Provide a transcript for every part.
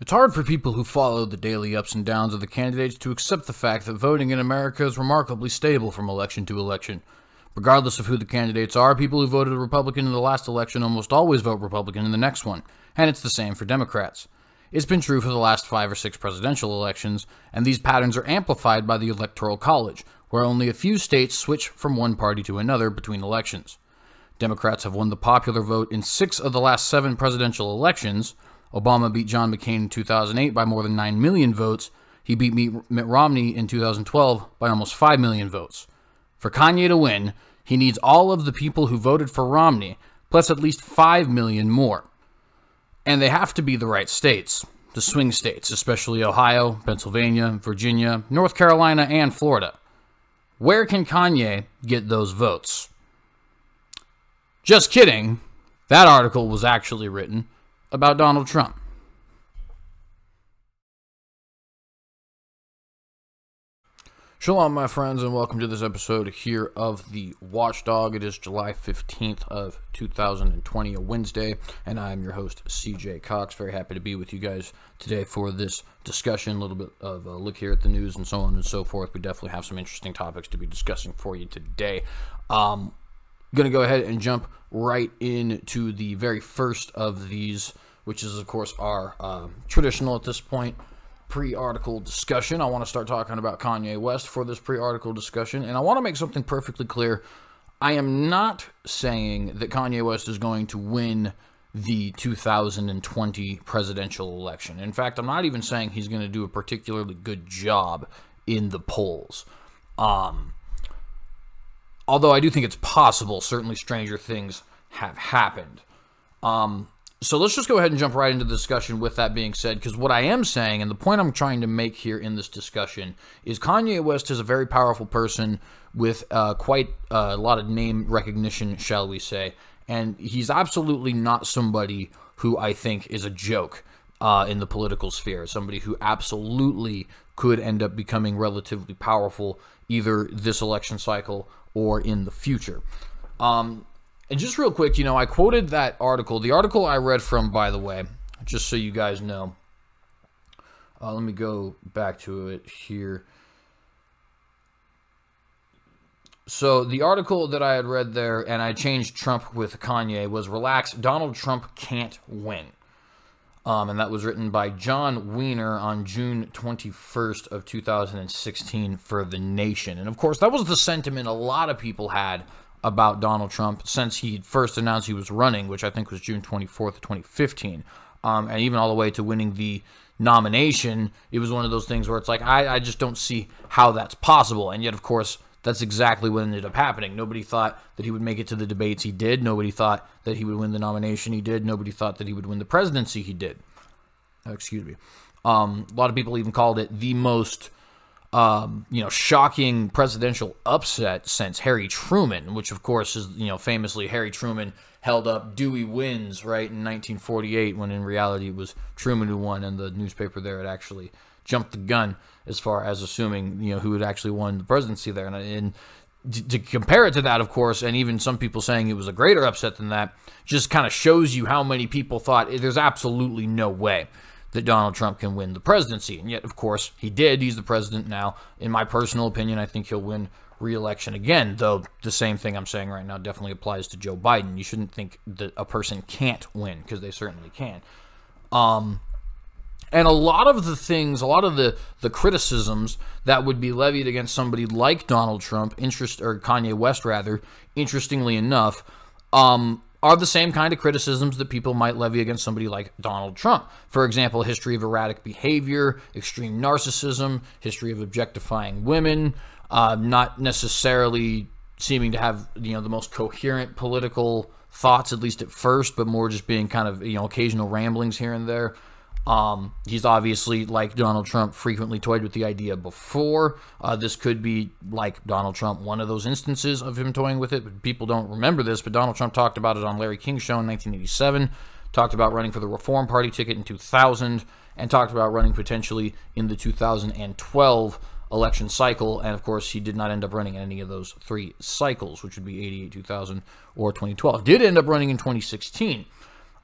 It's hard for people who follow the daily ups and downs of the candidates to accept the fact that voting in America is remarkably stable from election to election. Regardless of who the candidates are, people who voted Republican in the last election almost always vote Republican in the next one, and it's the same for Democrats. It's been true for the last five or six presidential elections, and these patterns are amplified by the Electoral College, where only a few states switch from one party to another between elections. Democrats have won the popular vote in six of the last seven presidential elections, Obama beat John McCain in 2008 by more than 9 million votes. He beat Mitt Romney in 2012 by almost 5 million votes. For Kanye to win, he needs all of the people who voted for Romney, plus at least 5 million more. And they have to be the right states, the swing states, especially Ohio, Pennsylvania, Virginia, North Carolina, and Florida. Where can Kanye get those votes? Just kidding. That article was actually written about Donald Trump. Shalom, my friends, and welcome to this episode here of The Watchdog. It is July 15th of 2020, a Wednesday, and I'm your host, CJ Cox. Very happy to be with you guys today for this discussion, a little bit of a look here at the news and so on and so forth. We definitely have some interesting topics to be discussing for you today. Um, going to go ahead and jump right into the very first of these, which is, of course, our um, traditional at this point pre article discussion. I want to start talking about Kanye West for this pre article discussion, and I want to make something perfectly clear. I am not saying that Kanye West is going to win the 2020 presidential election. In fact, I'm not even saying he's going to do a particularly good job in the polls. Um, although I do think it's possible, certainly stranger things have happened. Um, so let's just go ahead and jump right into the discussion with that being said, because what I am saying and the point I'm trying to make here in this discussion is Kanye West is a very powerful person with uh, quite uh, a lot of name recognition, shall we say. And he's absolutely not somebody who I think is a joke uh, in the political sphere, somebody who absolutely could end up becoming relatively powerful either this election cycle or in the future. Um, and just real quick, you know, I quoted that article. The article I read from, by the way, just so you guys know. Uh, let me go back to it here. So the article that I had read there, and I changed Trump with Kanye, was relax, Donald Trump can't win. Um, and that was written by John Weiner on June 21st of 2016 for The Nation. And of course, that was the sentiment a lot of people had about Donald Trump since he first announced he was running, which I think was June 24th, 2015. Um, and even all the way to winning the nomination, it was one of those things where it's like, I, I just don't see how that's possible. And yet, of course, that's exactly what ended up happening. Nobody thought that he would make it to the debates he did. Nobody thought that he would win the nomination he did. Nobody thought that he would win the presidency he did. Uh, excuse me. Um, a lot of people even called it the most, um, you know, shocking presidential upset since Harry Truman, which of course is, you know, famously Harry Truman held up Dewey wins right in 1948, when in reality it was Truman who won, and the newspaper there had actually jumped the gun as far as assuming you know who had actually won the presidency there. And, and to, compare it to that, of course, and even some people saying it was a greater upset than that, just kind of shows you how many people thought eh, there's absolutely no way that Donald Trump can win the presidency. And yet, of course, he did. He's the president now. In my personal opinion, I think he'll win reelection again, though the same thing I'm saying right now definitely applies to Joe Biden. You shouldn't think that a person can't win because they certainly can. Um, and a lot of the things, a lot of the the criticisms that would be levied against somebody like Donald Trump, interest or Kanye West rather, interestingly enough, um, are the same kind of criticisms that people might levy against somebody like Donald Trump. For example, history of erratic behavior, extreme narcissism, history of objectifying women, uh, not necessarily seeming to have you know the most coherent political thoughts, at least at first, but more just being kind of you know occasional ramblings here and there. Um, he's obviously, like Donald Trump, frequently toyed with the idea before. Uh, this could be, like Donald Trump, one of those instances of him toying with it. But people don't remember this, but Donald Trump talked about it on Larry King's show in 1987, talked about running for the Reform Party ticket in 2000, and talked about running potentially in the 2012 election cycle. And of course, he did not end up running in any of those three cycles, which would be 88, 2000, or 2012. Did end up running in 2016.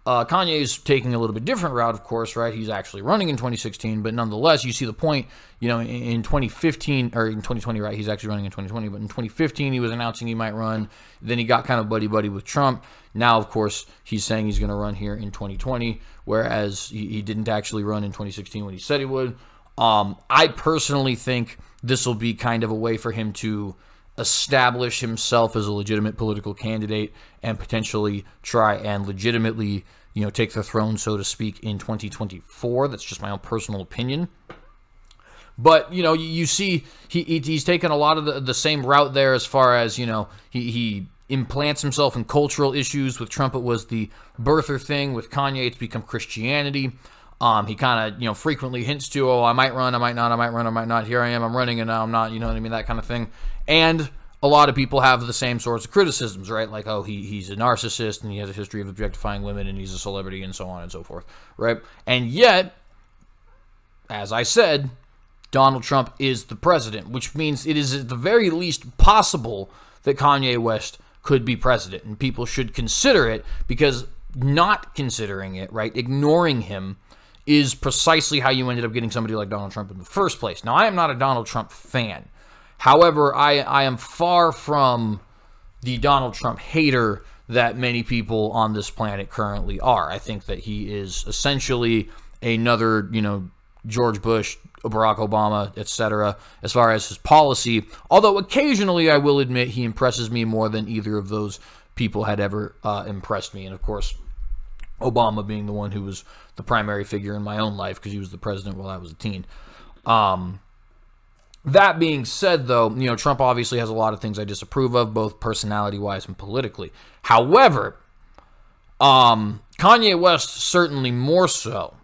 Uh, is taking a little bit different route, of course, right? He's actually running in 2016, but nonetheless, you see the point. You know, in, in 2015 or in 2020, right? He's actually running in 2020, but in 2015, he was announcing he might run. Then he got kind of buddy buddy with Trump. Now, of course, he's saying he's going to run here in 2020, whereas he, he, didn't actually run in 2016 when he said he would. Um, I personally think this will be kind of a way for him to establish himself as a legitimate political candidate and potentially try and legitimately, you know, take the throne, so to speak, in 2024. That's just my own personal opinion. But you know, you, see, he, he's taken a lot of the, the same route there as far as you know, he, he implants himself in cultural issues. With Trump, it was the birther thing. With Kanye, it's become Christianity. Um, he kind of you know frequently hints to, oh, I might run, I might not, I might run, I might not. Here I am, I'm running, and now I'm not. You know what I mean? That kind of thing. And a lot of people have the same sorts of criticisms, right? Like, oh, he, he's a narcissist and he has a history of objectifying women and he's a celebrity and so on and so forth, right? And yet, as I said, Donald Trump is the president, which means it is at the very least possible that Kanye West could be president and people should consider it because not considering it, right? Ignoring him is precisely how you ended up getting somebody like Donald Trump in the first place. Now, I am not a Donald Trump fan. However, I, I am far from the Donald Trump hater that many people on this planet currently are. I think that he is essentially another, you know, George Bush, Barack Obama, etc. As far as his policy, although occasionally I will admit he impresses me more than either of those people had ever uh, impressed me, and of course, Obama being the one who was the primary figure in my own life because he was the president while I was a teen. Um, that being said, though, you know, Trump obviously has a lot of things I disapprove of, both personality wise and politically. However, um, Kanye West certainly more so.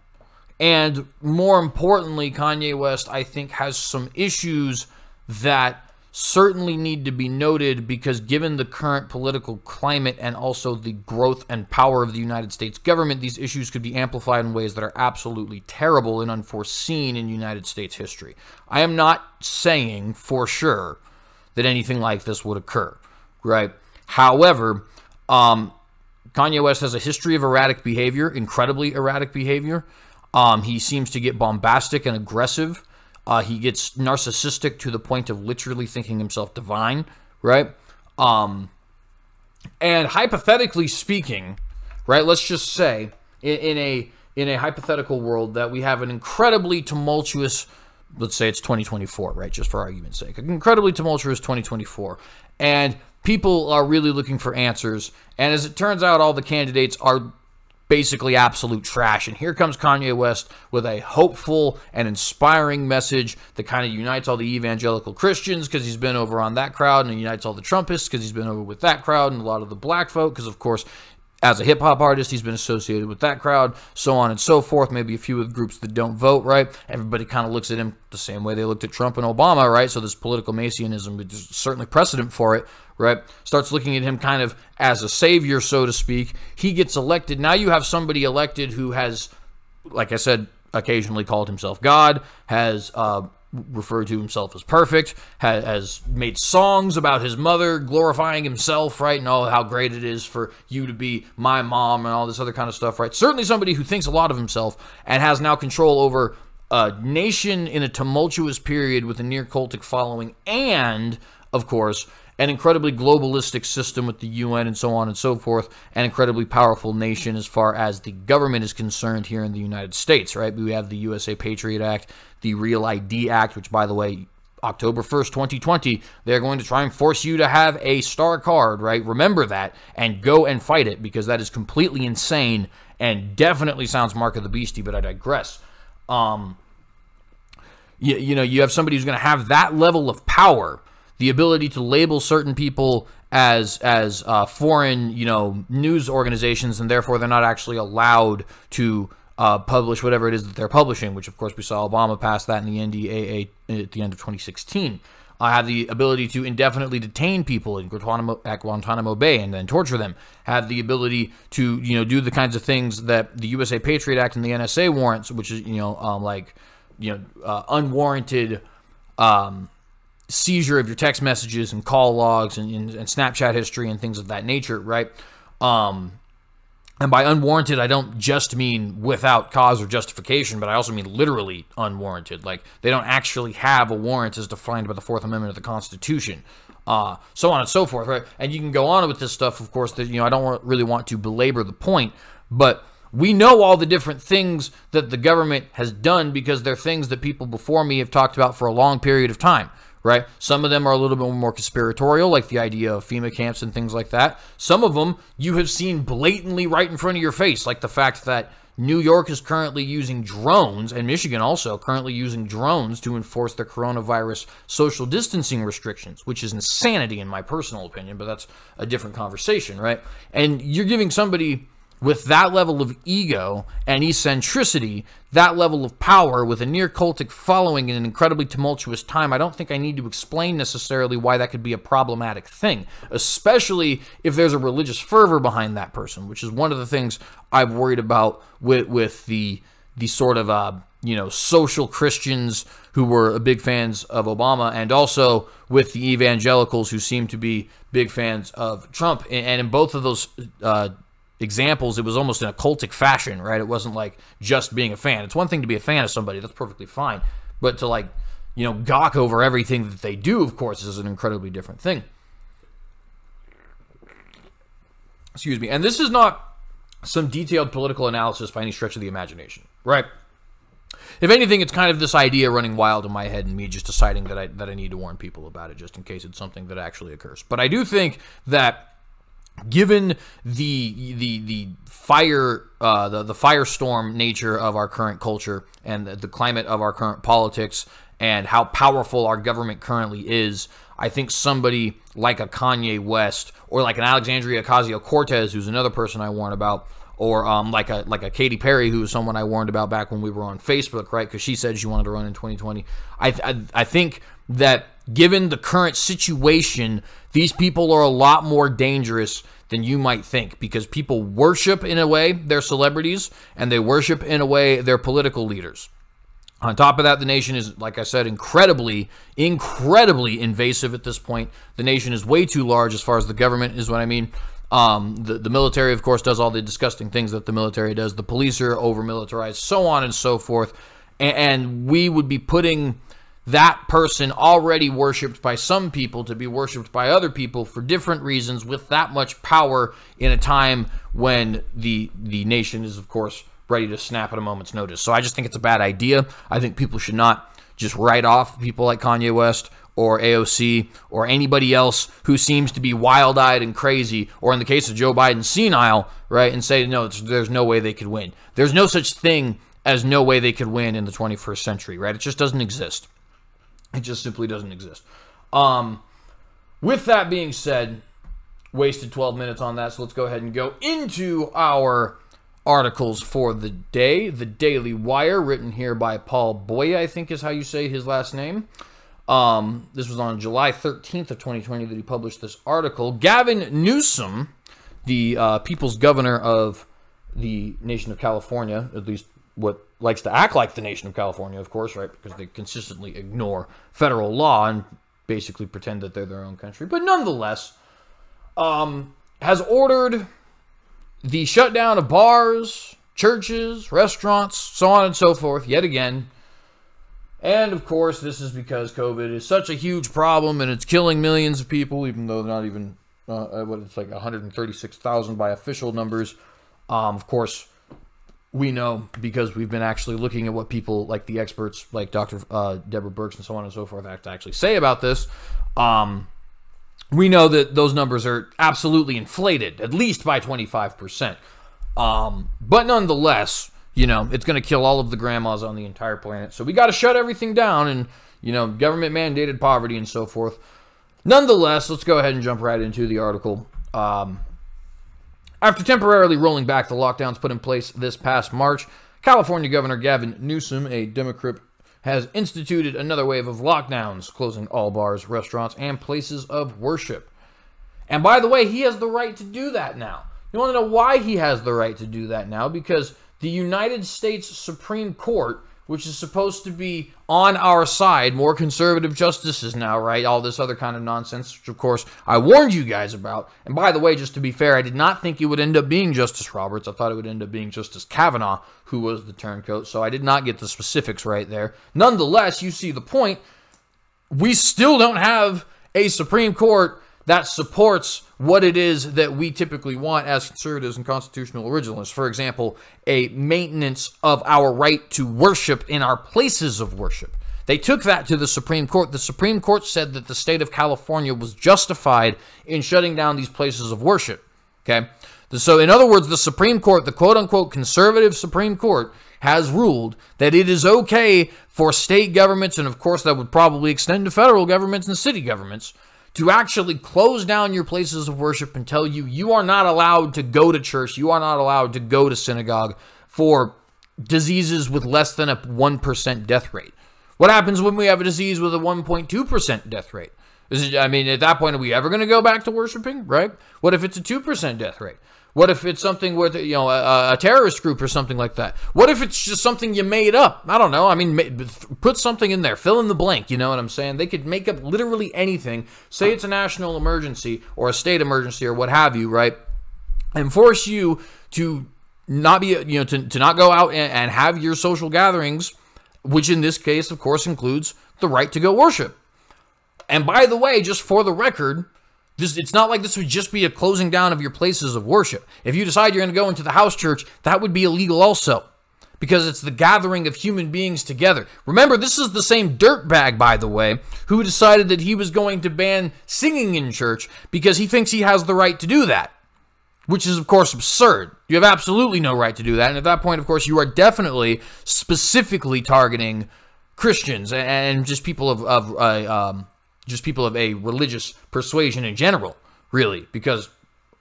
And more importantly, Kanye West, I think, has some issues that certainly need to be noted because given the current political climate and also the growth and power of the United States government, these issues could be amplified in ways that are absolutely terrible and unforeseen in United States history. I am not saying for sure that anything like this would occur, right? However, um, Kanye West has a history of erratic behavior, incredibly erratic behavior. Um, he seems to get bombastic and aggressive uh, he gets narcissistic to the point of literally thinking himself divine, right? Um, and hypothetically speaking, right? Let's just say in, in a in a hypothetical world that we have an incredibly tumultuous let's say it's 2024, right? Just for argument's sake. Incredibly tumultuous 2024. And people are really looking for answers. And as it turns out, all the candidates are basically absolute trash. And here comes Kanye West with a hopeful and inspiring message that kind of unites all the evangelical Christians because he's been over on that crowd and unites all the Trumpists because he's been over with that crowd and a lot of the black folk because, of course, as a hip hop artist, he's been associated with that crowd, so on and so forth. Maybe a few of groups that don't vote, right? Everybody kind of looks at him the same way they looked at Trump and Obama, right? So this political Masonism is certainly precedent for it, right? Starts looking at him kind of as a savior, so to speak. He gets elected. Now you have somebody elected who has, like I said, occasionally called himself God, has uh, referred to himself as perfect, has, has, made songs about his mother, glorifying himself, right? And all how great it is for you to be my mom and all this other kind of stuff, right? Certainly somebody who thinks a lot of himself and has now control over a nation in a tumultuous period with a near cultic following and, of course, an incredibly globalistic system with the UN and so on and so forth, an incredibly powerful nation as far as the government is concerned here in the United States, right? We have the USA Patriot Act, the Real ID Act, which, by the way, October 1st, 2020, they're going to try and force you to have a star card, right? Remember that and go and fight it because that is completely insane and definitely sounds Mark of the Beastie, but I digress. Um, you, you know, you have somebody who's going to have that level of power the ability to label certain people as as uh, foreign, you know, news organizations, and therefore they're not actually allowed to uh, publish whatever it is that they're publishing. Which, of course, we saw Obama pass that in the NDAA at the end of 2016. I have the ability to indefinitely detain people in Guantanamo, at Guantanamo Bay and then torture them. Have the ability to you know do the kinds of things that the USA Patriot Act and the NSA warrants, which is you know um, like you know uh, unwarranted um, seizure of your text messages and call logs and, and, and Snapchat history and things of that nature, right? Um, and by unwarranted, I don't just mean without cause or justification, but I also mean literally unwarranted. Like, they don't actually have a warrant as defined by the Fourth Amendment of the Constitution. Uh, so on and so forth, right? And you can go on with this stuff, of course, that, you know, I don't really want to belabor the point, but we know all the different things that the government has done because they're things that people before me have talked about for a long period of time right? Some of them are a little bit more conspiratorial, like the idea of FEMA camps and things like that. Some of them you have seen blatantly right in front of your face, like the fact that New York is currently using drones, and Michigan also currently using drones to enforce the coronavirus social distancing restrictions, which is insanity in my personal opinion, but that's a different conversation, right? And you're giving somebody with that level of ego and eccentricity, that level of power, with a near cultic following in an incredibly tumultuous time, I don't think I need to explain necessarily why that could be a problematic thing, especially if there's a religious fervor behind that person, which is one of the things I've worried about with, with the the sort of uh, you know social Christians who were big fans of Obama, and also with the evangelicals who seem to be big fans of Trump, and in both of those. Uh, examples, it was almost in a cultic fashion, right? It wasn't like just being a fan. It's one thing to be a fan of somebody, that's perfectly fine. But to like, you know, gawk over everything that they do, of course, is an incredibly different thing. Excuse me. And this is not some detailed political analysis by any stretch of the imagination, right? If anything, it's kind of this idea running wild in my head and me just deciding that I that I need to warn people about it just in case it's something that actually occurs. But I do think that given the the the fire uh, the the firestorm nature of our current culture and the, the climate of our current politics and how powerful our government currently is, I think somebody like a Kanye West or like an Alexandria Ocasio Cortez, who's another person I warned about, or um, like a like a Katy Perry, who was someone I warned about back when we were on Facebook, right? Because she said she wanted to run in 2020. I I, I think that given the current situation, these people are a lot more dangerous than you might think because people worship, in a way, their celebrities and they worship, in a way, their political leaders. On top of that, the nation is, like I said, incredibly, incredibly invasive at this point. The nation is way too large as far as the government is what I mean. Um, the, the military, of course, does all the disgusting things that the military does. The police are over militarized, so on and so forth. And, and we would be putting that person already worshiped by some people to be worshiped by other people for different reasons with that much power in a time when the the nation is of course ready to snap at a moment's notice. So I just think it's a bad idea. I think people should not just write off people like Kanye West or AOC or anybody else who seems to be wild eyed and crazy, or in the case of Joe Biden, senile, right? And say, no, there's no way they could win. There's no such thing as no way they could win in the 21st century, right? It just doesn't exist. It just simply doesn't exist. Um, with that being said, wasted 12 minutes on that, so let's go ahead and go into our articles for the day. The Daily Wire, written here by Paul boy I think is how you say his last name. Um, this was on July 13th of 2020 that he published this article. Gavin Newsom, the uh, people's governor of the nation of California, at least what likes to act like the nation of California, of course, right? Because they consistently ignore federal law and basically pretend that they're their own country. But nonetheless, um, has ordered the shutdown of bars, churches, restaurants, so on and so forth, yet again. And of course, this is because COVID is such a huge problem and it's killing millions of people, even though not even, uh, uh, what it's like 136,000 by official numbers. Um, of course, we know because we've been actually looking at what people like the experts like Dr. Uh, Deborah Burks and so on and so forth actually say about this. Um, we know that those numbers are absolutely inflated, at least by 25%. Um, but nonetheless, you know, it's going to kill all of the grandmas on the entire planet. So we got to shut everything down and, you know, government mandated poverty and so forth. Nonetheless, let's go ahead and jump right into the article. Um, after temporarily rolling back the lockdowns put in place this past March, California Governor Gavin Newsom, a Democrat, has instituted another wave of lockdowns, closing all bars, restaurants, and places of worship. And by the way, he has the right to do that now. You want to know why he has the right to do that now? Because the United States Supreme Court which is supposed to be on our side, more conservative justices now, right? All this other kind of nonsense, which of course I warned you guys about. And by the way, just to be fair, I did not think it would end up being Justice Roberts. I thought it would end up being Justice Kavanaugh, who was the turncoat. So I did not get the specifics right there. Nonetheless, you see the point. We still don't have a Supreme Court that supports what it is that we typically want as conservatives and constitutional originalists. For example, a maintenance of our right to worship in our places of worship. They took that to the Supreme Court. The Supreme Court said that the state of California was justified in shutting down these places of worship. Okay? So, in other words, the Supreme Court, the quote unquote conservative Supreme Court, has ruled that it is okay for state governments, and of course, that would probably extend to federal governments and city governments, to actually close down your places of worship and tell you you are not allowed to go to church, you are not allowed to go to synagogue for diseases with less than a 1% death rate. What happens when we have a disease with a 1.2% death rate? It, I mean, at that point, are we ever going to go back to worshiping, right? What if it's a 2% death rate? What if it's something with you know a, a, terrorist group or something like that? What if it's just something you made up? I don't know. I mean, put something in there, fill in the blank. You know what I'm saying? They could make up literally anything. Say it's a national emergency or a state emergency or what have you, right? And force you to not be you know to, to not go out and, and have your social gatherings, which in this case, of course, includes the right to go worship. And by the way, just for the record, this, it's not like this would just be a closing down of your places of worship. If you decide you're going to go into the house church, that would be illegal also because it's the gathering of human beings together. Remember, this is the same dirtbag, by the way, who decided that he was going to ban singing in church because he thinks he has the right to do that, which is, of course, absurd. You have absolutely no right to do that. And at that point, of course, you are definitely specifically targeting Christians and just people of, of uh, um, just people of a religious persuasion in general, really, because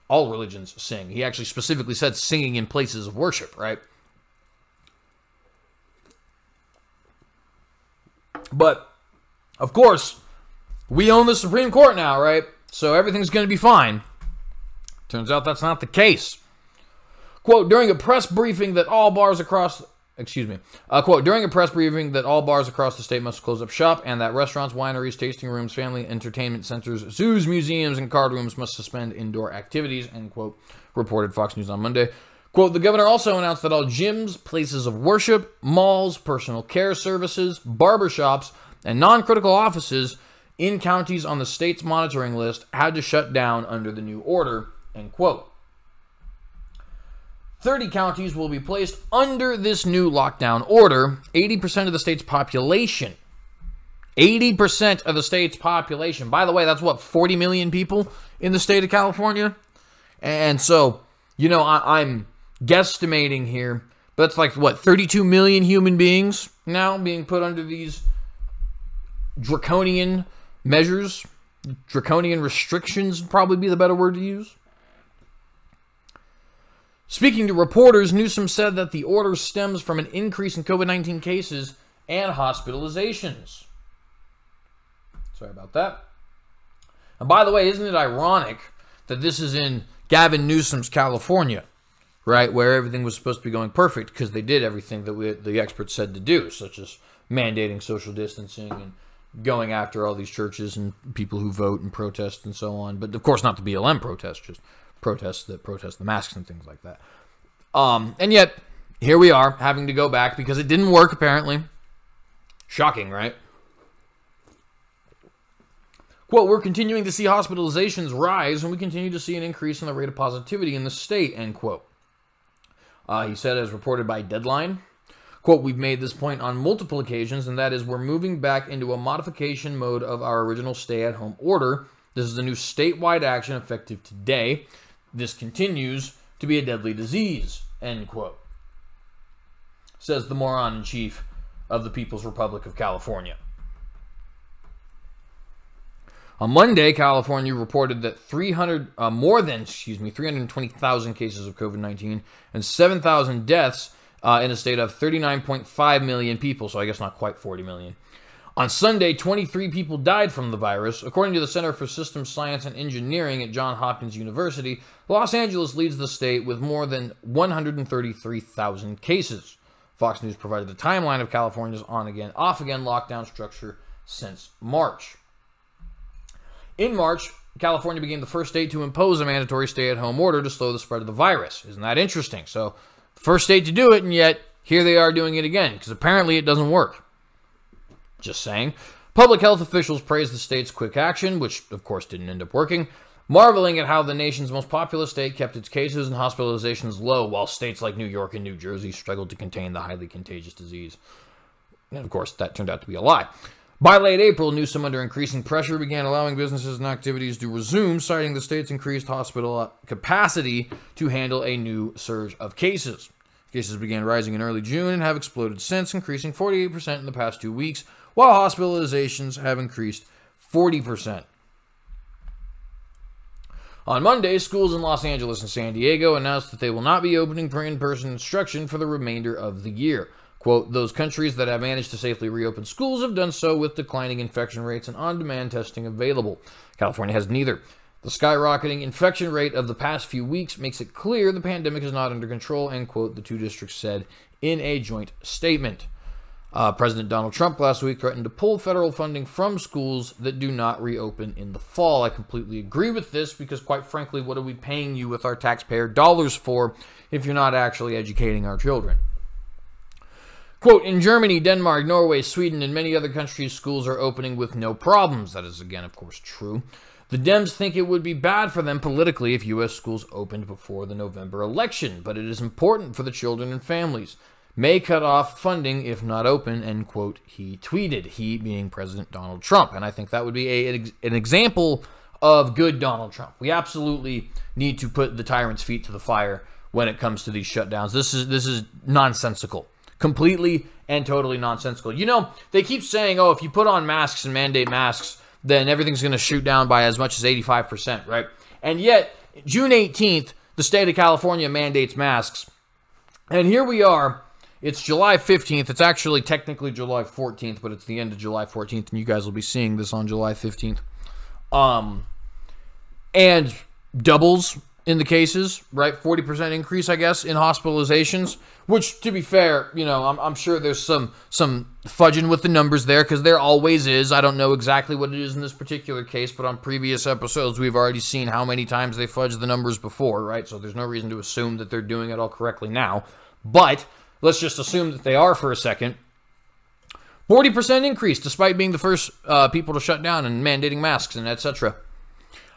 all religions sing. He actually specifically said singing in places of worship, right? But of course, we own the Supreme Court now, right? So everything's going to be fine. Turns out that's not the case. Quote During a press briefing that all bars across excuse me. Uh, quote, during a press briefing that all bars across the state must close up shop and that restaurants, wineries, tasting rooms, family entertainment centers, zoos, museums, and card rooms must suspend indoor activities, end quote, reported Fox News on Monday. Quote, the governor also announced that all gyms, places of worship, malls, personal care services, barbershops, and non-critical offices in counties on the state's monitoring list had to shut down under the new order, end quote. 30 counties will be placed under this new lockdown order. 80% of the state's population 80% of the state's population. By the way, that's what, 40 million people in the state of California? And so, you know, I, am guesstimating here, but it's like, what, 32 million human beings now being put under these draconian measures? Draconian restrictions probably be the better word to use. Speaking to reporters, Newsom said that the order stems from an increase in COVID 19 cases and hospitalizations. Sorry about that. And by the way, isn't it ironic that this is in Gavin Newsom's California, right, where everything was supposed to be going perfect because they did everything that we, the experts said to do, such as mandating social distancing and going after all these churches and people who vote and protest and so on. But of course, not the BLM protest, just protests that protest the masks and things like that. Um, and yet, here we are having to go back because it didn't work apparently. Shocking, right? Quote, we're continuing to see hospitalizations rise and we continue to see an increase in the rate of positivity in the state, end quote. Uh, he said, as reported by Deadline, quote, we've made this point on multiple occasions, and that is we're moving back into a modification mode of our original stay at home order. This is a new statewide action effective today. This continues to be a deadly disease, end quote, says the moron in chief of the People's Republic of California. On Monday, California reported that 300 uh, more than excuse me 320,000 cases of COVID-19 and 7,000 deaths uh, in a state of 39.5 million people. So I guess not quite 40 million. On Sunday, 23 people died from the virus, according to the Center for Systems Science and Engineering at Johns Hopkins University. Los Angeles leads the state with more than 133,000 cases. Fox News provided a timeline of California's on again, off again lockdown structure since March. In March, California became the first state to impose a mandatory stay at home order to slow the spread of the virus. Isn't that interesting? So, first state to do it, and yet here they are doing it again because apparently it doesn't work. Just saying. Public health officials praised the state's quick action, which of course didn't end up working, marveling at how the nation's most populous state kept its cases and hospitalizations low, while states like New York and New Jersey struggled to contain the highly contagious disease. And of course, that turned out to be a lie. By late April, Newsom, under increasing pressure, began allowing businesses and activities to resume, citing the state's increased hospital capacity to handle a new surge of cases. Cases began rising in early June and have exploded since, increasing 48% in the past two weeks, while hospitalizations have increased 40%. On Monday, schools in Los Angeles and San Diego announced that they will not be opening for in person instruction for the remainder of the year. Quote, those countries that have managed to safely reopen schools have done so with declining infection rates and on demand testing available. California has neither. The skyrocketing infection rate of the past few weeks makes it clear the pandemic is not under control, end quote, the two districts said in a joint statement. Uh, President Donald Trump last week threatened to pull federal funding from schools that do not reopen in the fall. I completely agree with this because, quite frankly, what are we paying you with our taxpayer dollars for if you're not actually educating our children? Quote, in Germany, Denmark, Norway, Sweden, and many other countries, schools are opening with no problems. That is, again, of course, true. The Dems think it would be bad for them politically if U.S. schools opened before the November election, but it is important for the children and families may cut off funding if not open, end quote, he tweeted, he being President Donald Trump. And I think that would be a, an example of good Donald Trump. We absolutely need to put the tyrant's feet to the fire when it comes to these shutdowns. This is this is nonsensical. Completely and totally nonsensical. You know, they keep saying, "Oh, if you put on masks and mandate masks, then everything's going to shoot down by as much as 85%, right?" And yet, June 18th, the state of California mandates masks. And here we are it's July 15th. It's actually technically July 14th, but it's the end of July 14th, and you guys will be seeing this on July 15th. Um, and doubles in the cases, right? 40% increase, I guess, in hospitalizations, which, to be fair, you know, I'm, I'm sure there's some, some fudging with the numbers there because there always is. I don't know exactly what it is in this particular case, but on previous episodes, we've already seen how many times they fudged the numbers before, right? So there's no reason to assume that they're doing it all correctly now. But let's just assume that they are for a second. 40% increase despite being the first uh, people to shut down and mandating masks and etc.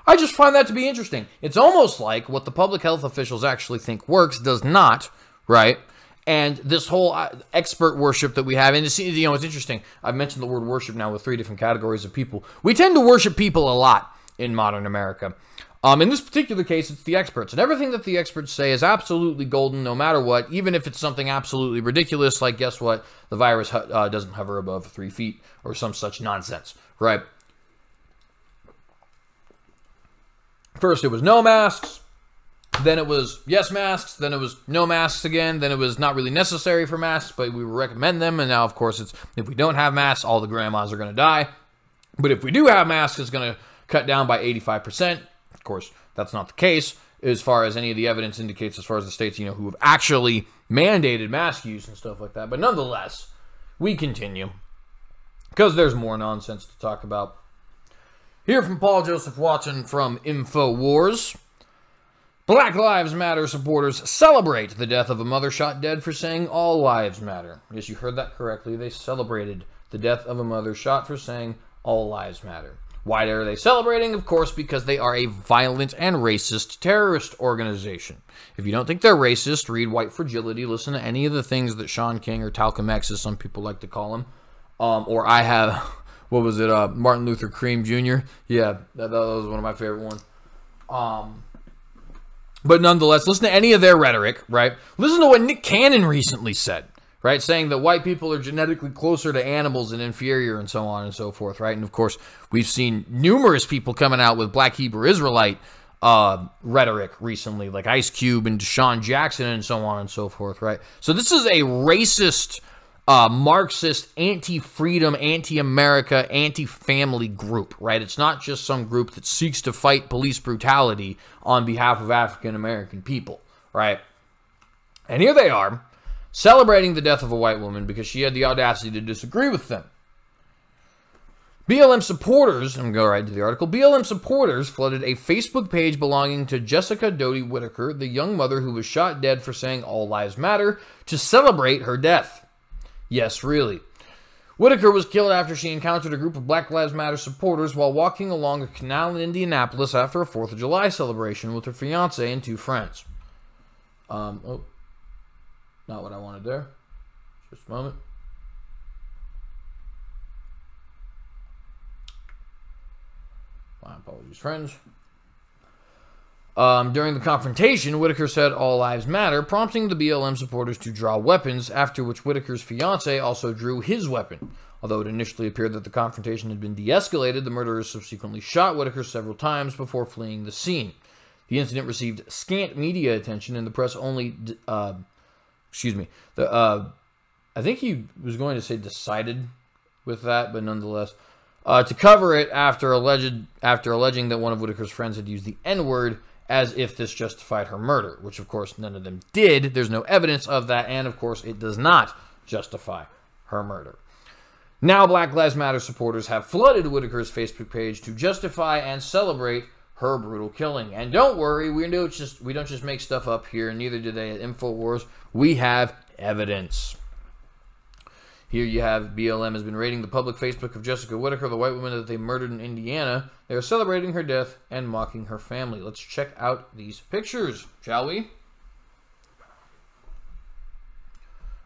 I just find that to be interesting. It's almost like what the public health officials actually think works does not, right? And this whole uh, expert worship that we have, and it's, you know, it's interesting. I've mentioned the word worship now with three different categories of people. We tend to worship people a lot in modern America. Um, in this particular case, it's the experts, and everything that the experts say is absolutely golden, no matter what. Even if it's something absolutely ridiculous, like guess what, the virus uh, doesn't hover above three feet or some such nonsense, right? First, it was no masks. Then it was yes masks. Then it was no masks again. Then it was not really necessary for masks, but we recommend them. And now, of course, it's if we don't have masks, all the grandmas are going to die. But if we do have masks, it's going to cut down by 85%. Of course, that's not the case as far as any of the evidence indicates, as far as the states, you know, who have actually mandated mask use and stuff like that. But nonetheless, we continue because there's more nonsense to talk about. Here from Paul Joseph Watson from InfoWars. Black Lives Matter supporters celebrate the death of a mother shot dead for saying all lives matter. Yes, you heard that correctly. They celebrated the death of a mother shot for saying all lives matter. Why are they celebrating? Of course, because they are a violent and racist terrorist organization. If you don't think they're racist, read White Fragility, listen to any of the things that Sean King or Talcum X, as some people like to call him, um, or I have, what was it, uh, Martin Luther Cream Jr.? Yeah, that, that was one of my favorite ones. Um, but nonetheless, listen to any of their rhetoric, right? Listen to what Nick Cannon recently said right? Saying that white people are genetically closer to animals and inferior and so on and so forth, right? And of course, we've seen numerous people coming out with black Hebrew Israelite uh, rhetoric recently, like Ice Cube and Deshaun Jackson and so on and so forth, right? So this is a racist, uh, Marxist, anti-freedom, anti-America, anti-family group, right? It's not just some group that seeks to fight police brutality on behalf of African-American people, right? And here they are, celebrating the death of a white woman because she had the audacity to disagree with them. BLM supporters, I'm going to go right the article. BLM supporters flooded a Facebook page belonging to Jessica Doty Whitaker, the young mother who was shot dead for saying all lives matter, to celebrate her death. Yes, really. Whitaker was killed after she encountered a group of Black Lives Matter supporters while walking along a canal in Indianapolis after a 4th of July celebration with her fiance and two friends. Um, oh, not what I wanted there. Just a moment. My apologies, friends. Um, during the confrontation, Whitaker said all lives matter, prompting the BLM supporters to draw weapons, after which Whitaker's fiance also drew his weapon. Although it initially appeared that the confrontation had been de escalated, the murderers subsequently shot Whitaker several times before fleeing the scene. The incident received scant media attention, and the press only uh, excuse me. The uh, I think he was going to say decided with that, but nonetheless, uh, to cover it after alleged after alleging that one of Whitaker's friends had used the N word as if this justified her murder, which of course none of them did. There's no evidence of that, and of course it does not justify her murder. Now, Black Lives Matter supporters have flooded Whitaker's Facebook page to justify and celebrate her brutal killing. And don't worry, we don't just we don't just make stuff up here, neither do they at InfoWars. We have evidence. Here you have BLM has been raiding the public Facebook of Jessica Whitaker, the white woman that they murdered in Indiana. They are celebrating her death and mocking her family. Let's check out these pictures, shall we?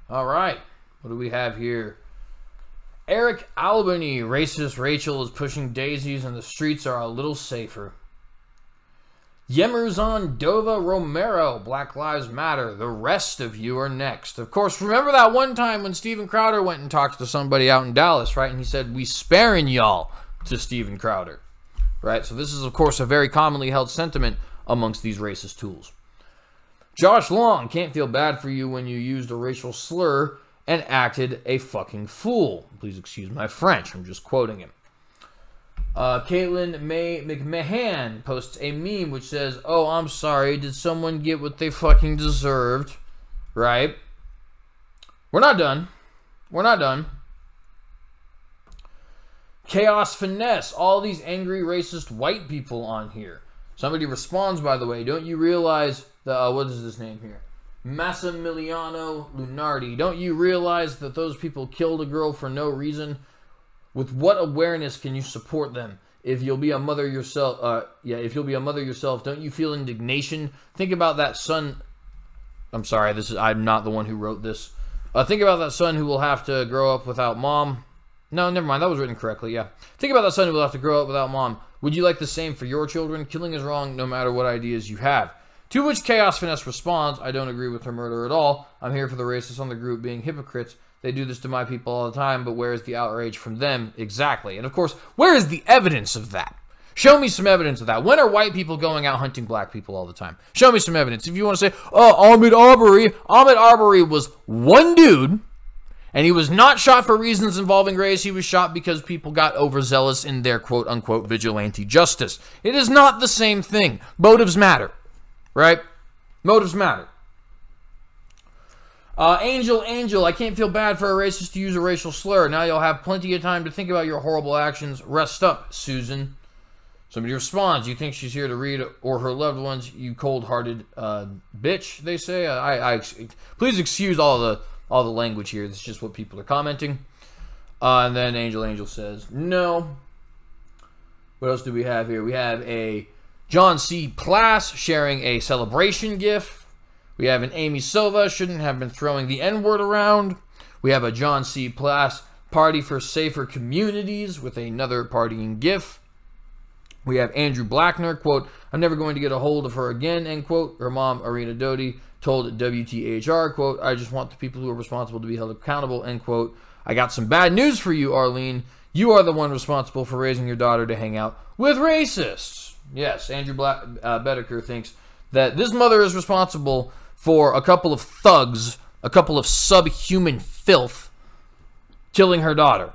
All right. What do we have here? Eric Albany, racist Rachel is pushing daisies and the streets are a little safer. Yemers on Dova Romero, Black Lives Matter. The rest of you are next. Of course, remember that one time when Steven Crowder went and talked to somebody out in Dallas, right? And he said, We sparing y'all to Steven Crowder, right? So, this is, of course, a very commonly held sentiment amongst these racist tools. Josh Long, can't feel bad for you when you used a racial slur and acted a fucking fool. Please excuse my French, I'm just quoting him. Uh, Caitlin May McMahon posts a meme which says, "Oh, I'm sorry. Did someone get what they fucking deserved?" Right? We're not done. We're not done. Chaos finesse. All these angry racist white people on here. Somebody responds, by the way. Don't you realize the uh, what is his name here? Massimiliano Lunardi. Don't you realize that those people killed a girl for no reason? With what awareness can you support them? If you'll be a mother yourself, uh, yeah, if you'll be a mother yourself, don't you feel indignation? Think about that son. I'm sorry, this is I'm not the one who wrote this. Uh, think about that son who will have to grow up without mom. No, never mind. That was written correctly. Yeah. Think about that son who will have to grow up without mom. Would you like the same for your children? Killing is wrong, no matter what ideas you have. To which Chaos Finesse responds, I don't agree with her murder at all. I'm here for the racists on the group being hypocrites. They do this to my people all the time, but where is the outrage from them? Exactly. And of course, where is the evidence of that? Show me some evidence of that. When are white people going out hunting black people all the time? Show me some evidence. If you want to say, oh, Ahmed Arbery, Ahmed Arbery was one dude, and he was not shot for reasons involving race. He was shot because people got overzealous in their quote unquote vigilante justice. It is not the same thing. Motives matter, right? Motives matter. Uh, Angel, Angel, I can't feel bad for a racist to use a racial slur. Now you'll have plenty of time to think about your horrible actions. Rest up, Susan. Somebody responds, You think she's here to read or her loved ones, you cold hearted uh, bitch, they say. I, I, Please excuse all the, all the language here. It's just what people are commenting. Uh, and then Angel, Angel says, No. What else do we have here? We have a John C. Plass sharing a celebration gift we have an Amy Silva, shouldn't have been throwing the N word around. We have a John C. Plass, Party for Safer Communities, with another partying GIF. We have Andrew Blackner, quote, I'm never going to get a hold of her again, end quote. Her mom, Arena Doty, told WTHR, quote, I just want the people who are responsible to be held accountable, end quote. I got some bad news for you, Arlene. You are the one responsible for raising your daughter to hang out with racists. Yes, Andrew Black, uh, thinks that this mother is responsible for a couple of thugs, a couple of subhuman filth, killing her daughter.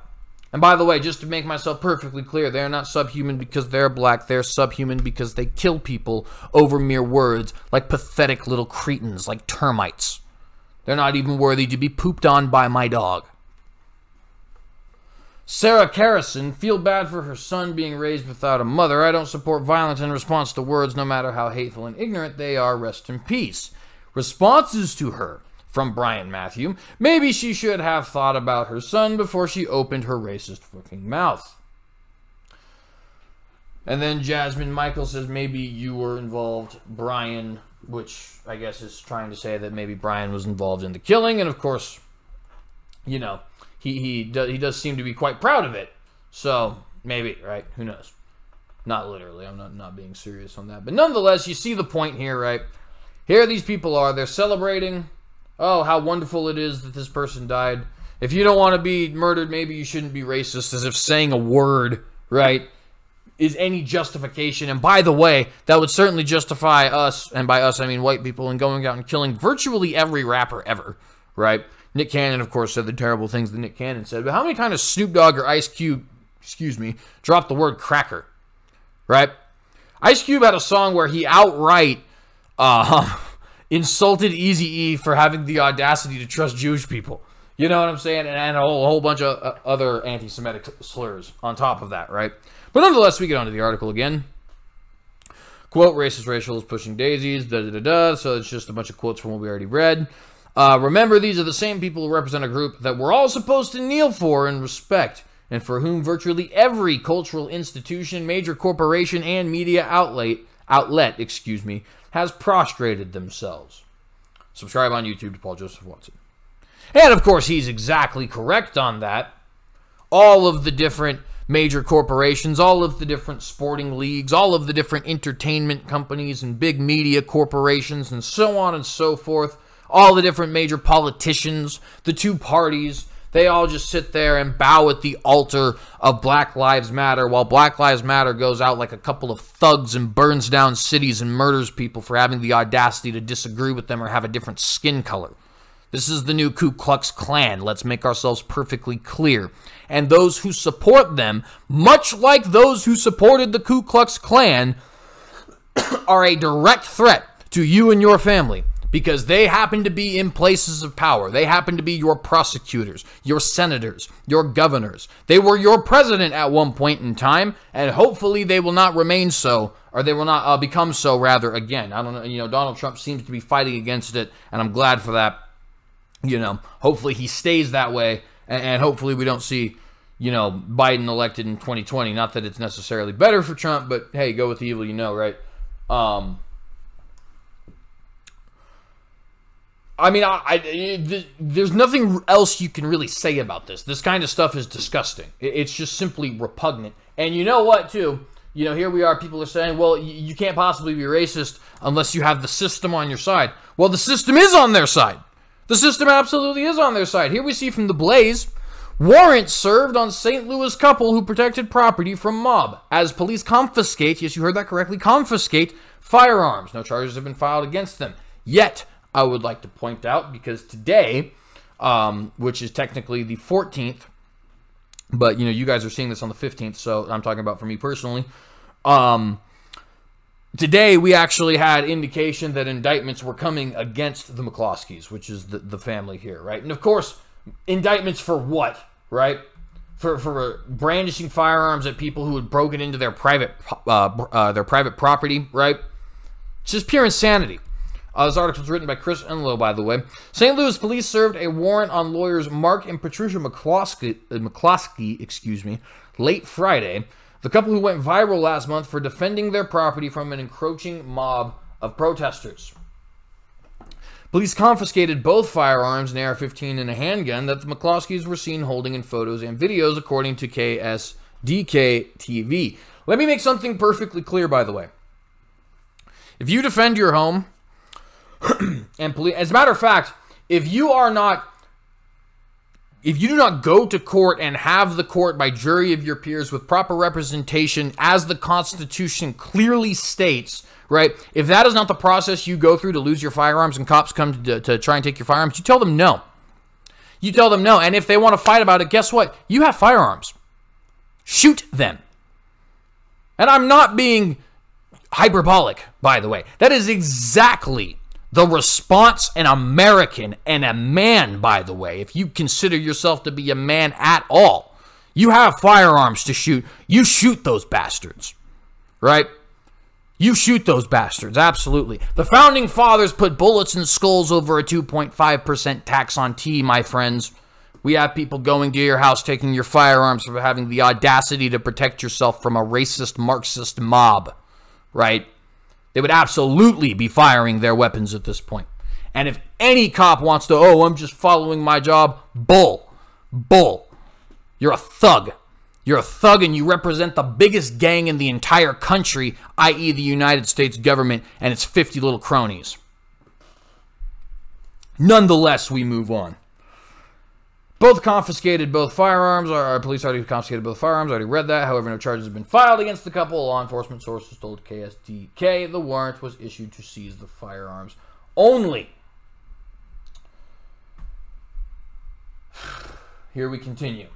And by the way, just to make myself perfectly clear, they're not subhuman because they're black. They're subhuman because they kill people over mere words like pathetic little cretins, like termites. They're not even worthy to be pooped on by my dog. Sarah Carrison, feel bad for her son being raised without a mother. I don't support violence in response to words, no matter how hateful and ignorant they are. Rest in peace responses to her from Brian Matthew. Maybe she should have thought about her son before she opened her racist fucking mouth. And then Jasmine Michael says maybe you were involved, Brian, which I guess is trying to say that maybe Brian was involved in the killing. And of course, you know, he he he does seem to be quite proud of it. So maybe right? Who knows? Not literally. I'm not not being serious on that, but nonetheless, you see the point here, right? Here these people are. They're celebrating. Oh, how wonderful it is that this person died. If you don't want to be murdered, maybe you shouldn't be racist, as if saying a word, right, is any justification. And by the way, that would certainly justify us, and by us I mean white people, in going out and killing virtually every rapper ever, right? Nick Cannon, of course, said the terrible things that Nick Cannon said. But how many times Snoop Dogg or Ice Cube, excuse me, dropped the word cracker, right? Ice Cube had a song where he outright uh, insulted Easy E for having the audacity to trust Jewish people. You know what I'm saying? And, and a, whole, a, whole, bunch of uh, other anti Semitic slurs on top of that, right? But nonetheless, we get onto the article again. Quote, racist racial is pushing daisies, da da da da. So it's just a bunch of quotes from what we already read. Uh, remember, these are the same people who represent a group that we're all supposed to kneel for and respect, and for whom virtually every cultural institution, major corporation, and media outlet outlet, excuse me, has prostrated themselves. Subscribe on YouTube to Paul Joseph Watson. And of course, he's exactly correct on that. All of the different major corporations, all of the different sporting leagues, all of the different entertainment companies and big media corporations, and so on and so forth, all the different major politicians, the two parties, they all just sit there and bow at the altar of Black Lives Matter while Black Lives Matter goes out like a couple of thugs and burns down cities and murders people for having the audacity to disagree with them or have a different skin color. This is the new Ku Klux Klan. Let's make ourselves perfectly clear. And those who support them, much like those who supported the Ku Klux Klan, are a direct threat to you and your family because they happen to be in places of power. They happen to be your prosecutors, your senators, your governors. They were your president at one point in time, and hopefully they will not remain so, or they will not uh, become so, rather, again. I don't know. You know, Donald Trump seems to be fighting against it, and I'm glad for that. You know, hopefully he stays that way, and, and hopefully we don't see. You know, Biden elected in 2020. Not that it's necessarily better for Trump, but hey, go with the evil you know, right? Um, I mean, I, I there's nothing else you can really say about this. This kind of stuff is disgusting. it's just simply repugnant. And you know what, too? You know, here we are. People are saying, "Well, you can't possibly be racist unless you have the system on your side." Well, the system is on their side. The system absolutely is on their side. Here we see from the Blaze. Warrant served on St. Louis couple who protected property from mob as police confiscate, yes, you heard that correctly, confiscate firearms. No charges have been filed against them. Yet, I would like to point out because today, um, which is technically the 14th, but you know, you guys are seeing this on the 15th, so I'm talking about for me personally. Um, today, we actually had indication that indictments were coming against the McCloskeys, which is the, the family here, right? And of course, indictments for what, right? For, for brandishing firearms at people who had broken into their private uh, uh, their private property, right? It's just pure insanity. Uh, this article was written by Chris Enlow, by the way. St. Louis police served a warrant on lawyers Mark and Patricia McCloskey, uh, McCloskey excuse me, late Friday. The couple who went viral last month for defending their property from an encroaching mob of protesters. Police confiscated both firearms, an AR 15 and a handgun, that the McCloskeys were seen holding in photos and videos, according to KSDK TV. Let me make something perfectly clear, by the way. If you defend your home, and police. As a matter of fact, if you are not, if you do not go to court and have the court by jury of your peers with proper representation, as the Constitution clearly states, right? If that is not the process you go through to lose your firearms and cops come to, to try and take your firearms, you tell them no. You tell them no. And if they want to fight about it, guess what? You have firearms. Shoot them. And I'm not being hyperbolic, by the way. That is exactly the response, an American and a man, by the way, if you consider yourself to be a man at all, you have firearms to shoot, you shoot those bastards, right? You shoot those bastards, absolutely. The founding fathers put bullets in skulls over a 2.5% tax on tea, my friends. We have people going to your house taking your firearms for having the audacity to protect yourself from a racist Marxist mob, right? They would absolutely be firing their weapons at this point. And if any cop wants to, oh, I'm just following my job, bull. Bull. You're a thug. You're a thug and you represent the biggest gang in the entire country, i.e., the United States government and its 50 little cronies. Nonetheless, we move on. Both confiscated both firearms. Our police already confiscated both firearms. I already read that. However, no charges have been filed against the couple. Law enforcement sources told KSDK the warrant was issued to seize the firearms only. Here we continue.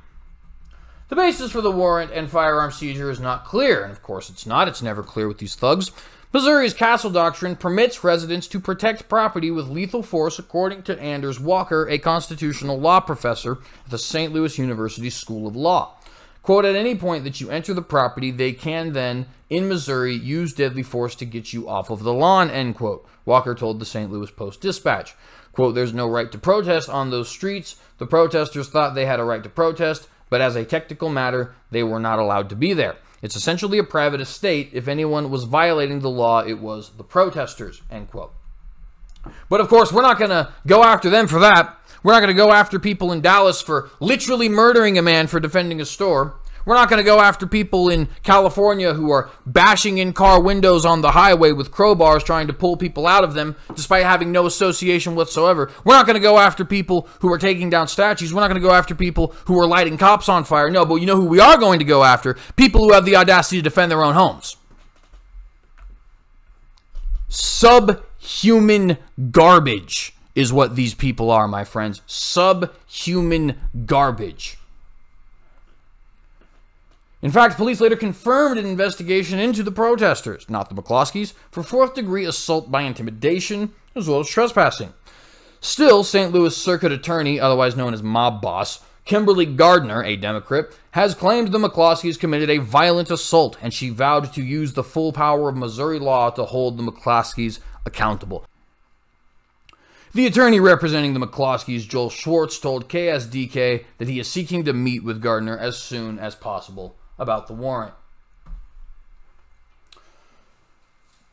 The basis for the warrant and firearm seizure is not clear, and of course it's not. It's never clear with these thugs. Missouri's Castle Doctrine permits residents to protect property with lethal force, according to Anders Walker, a constitutional law professor at the St. Louis University School of Law. Quote, at any point that you enter the property, they can then, in Missouri, use deadly force to get you off of the lawn, end quote, Walker told the St. Louis Post-Dispatch. Quote, there's no right to protest on those streets. The protesters thought they had a right to protest, but as a technical matter, they were not allowed to be there. It's essentially a private estate. If anyone was violating the law, it was the protesters, end quote. But of course, we're not going to go after them for that. We're not going to go after people in Dallas for literally murdering a man for defending a store. We're not going to go after people in California who are bashing in car windows on the highway with crowbars trying to pull people out of them despite having no association whatsoever. We're not going to go after people who are taking down statues. We're not going to go after people who are lighting cops on fire. No, but you know who we are going to go after? People who have the audacity to defend their own homes. Subhuman garbage is what these people are, my friends. Subhuman garbage. In fact, police later confirmed an investigation into the protesters, not the McCloskeys, for fourth degree assault by intimidation, as well as trespassing. Still, St. Louis Circuit Attorney, otherwise known as Mob Boss, Kimberly Gardner, a Democrat, has claimed the McCloskeys committed a violent assault, and she vowed to use the full power of Missouri law to hold the McCloskeys accountable. The attorney representing the McCloskeys, Joel Schwartz, told KSDK that he is seeking to meet with Gardner as soon as possible about the warrant.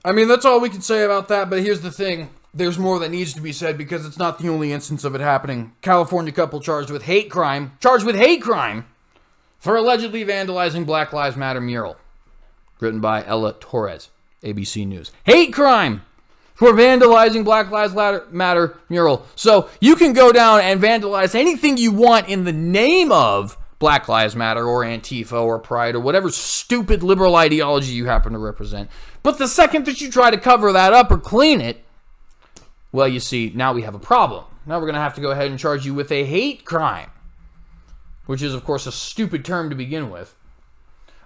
I mean, that's all we can say about that, but here's the thing. There's more that needs to be said because it's not the only instance of it happening. California couple charged with hate crime, charged with hate crime for allegedly vandalizing Black Lives Matter mural. Written by Ella Torres, ABC News. Hate crime for vandalizing Black Lives Matter mural. So you can go down and vandalize anything you want in the name of Black Lives Matter or Antifa or Pride or whatever stupid liberal ideology you happen to represent. But the second that you try to cover that up or clean it, well, you see, now we have a problem. Now we're going to have to go ahead and charge you with a hate crime, which is, of course, a stupid term to begin with.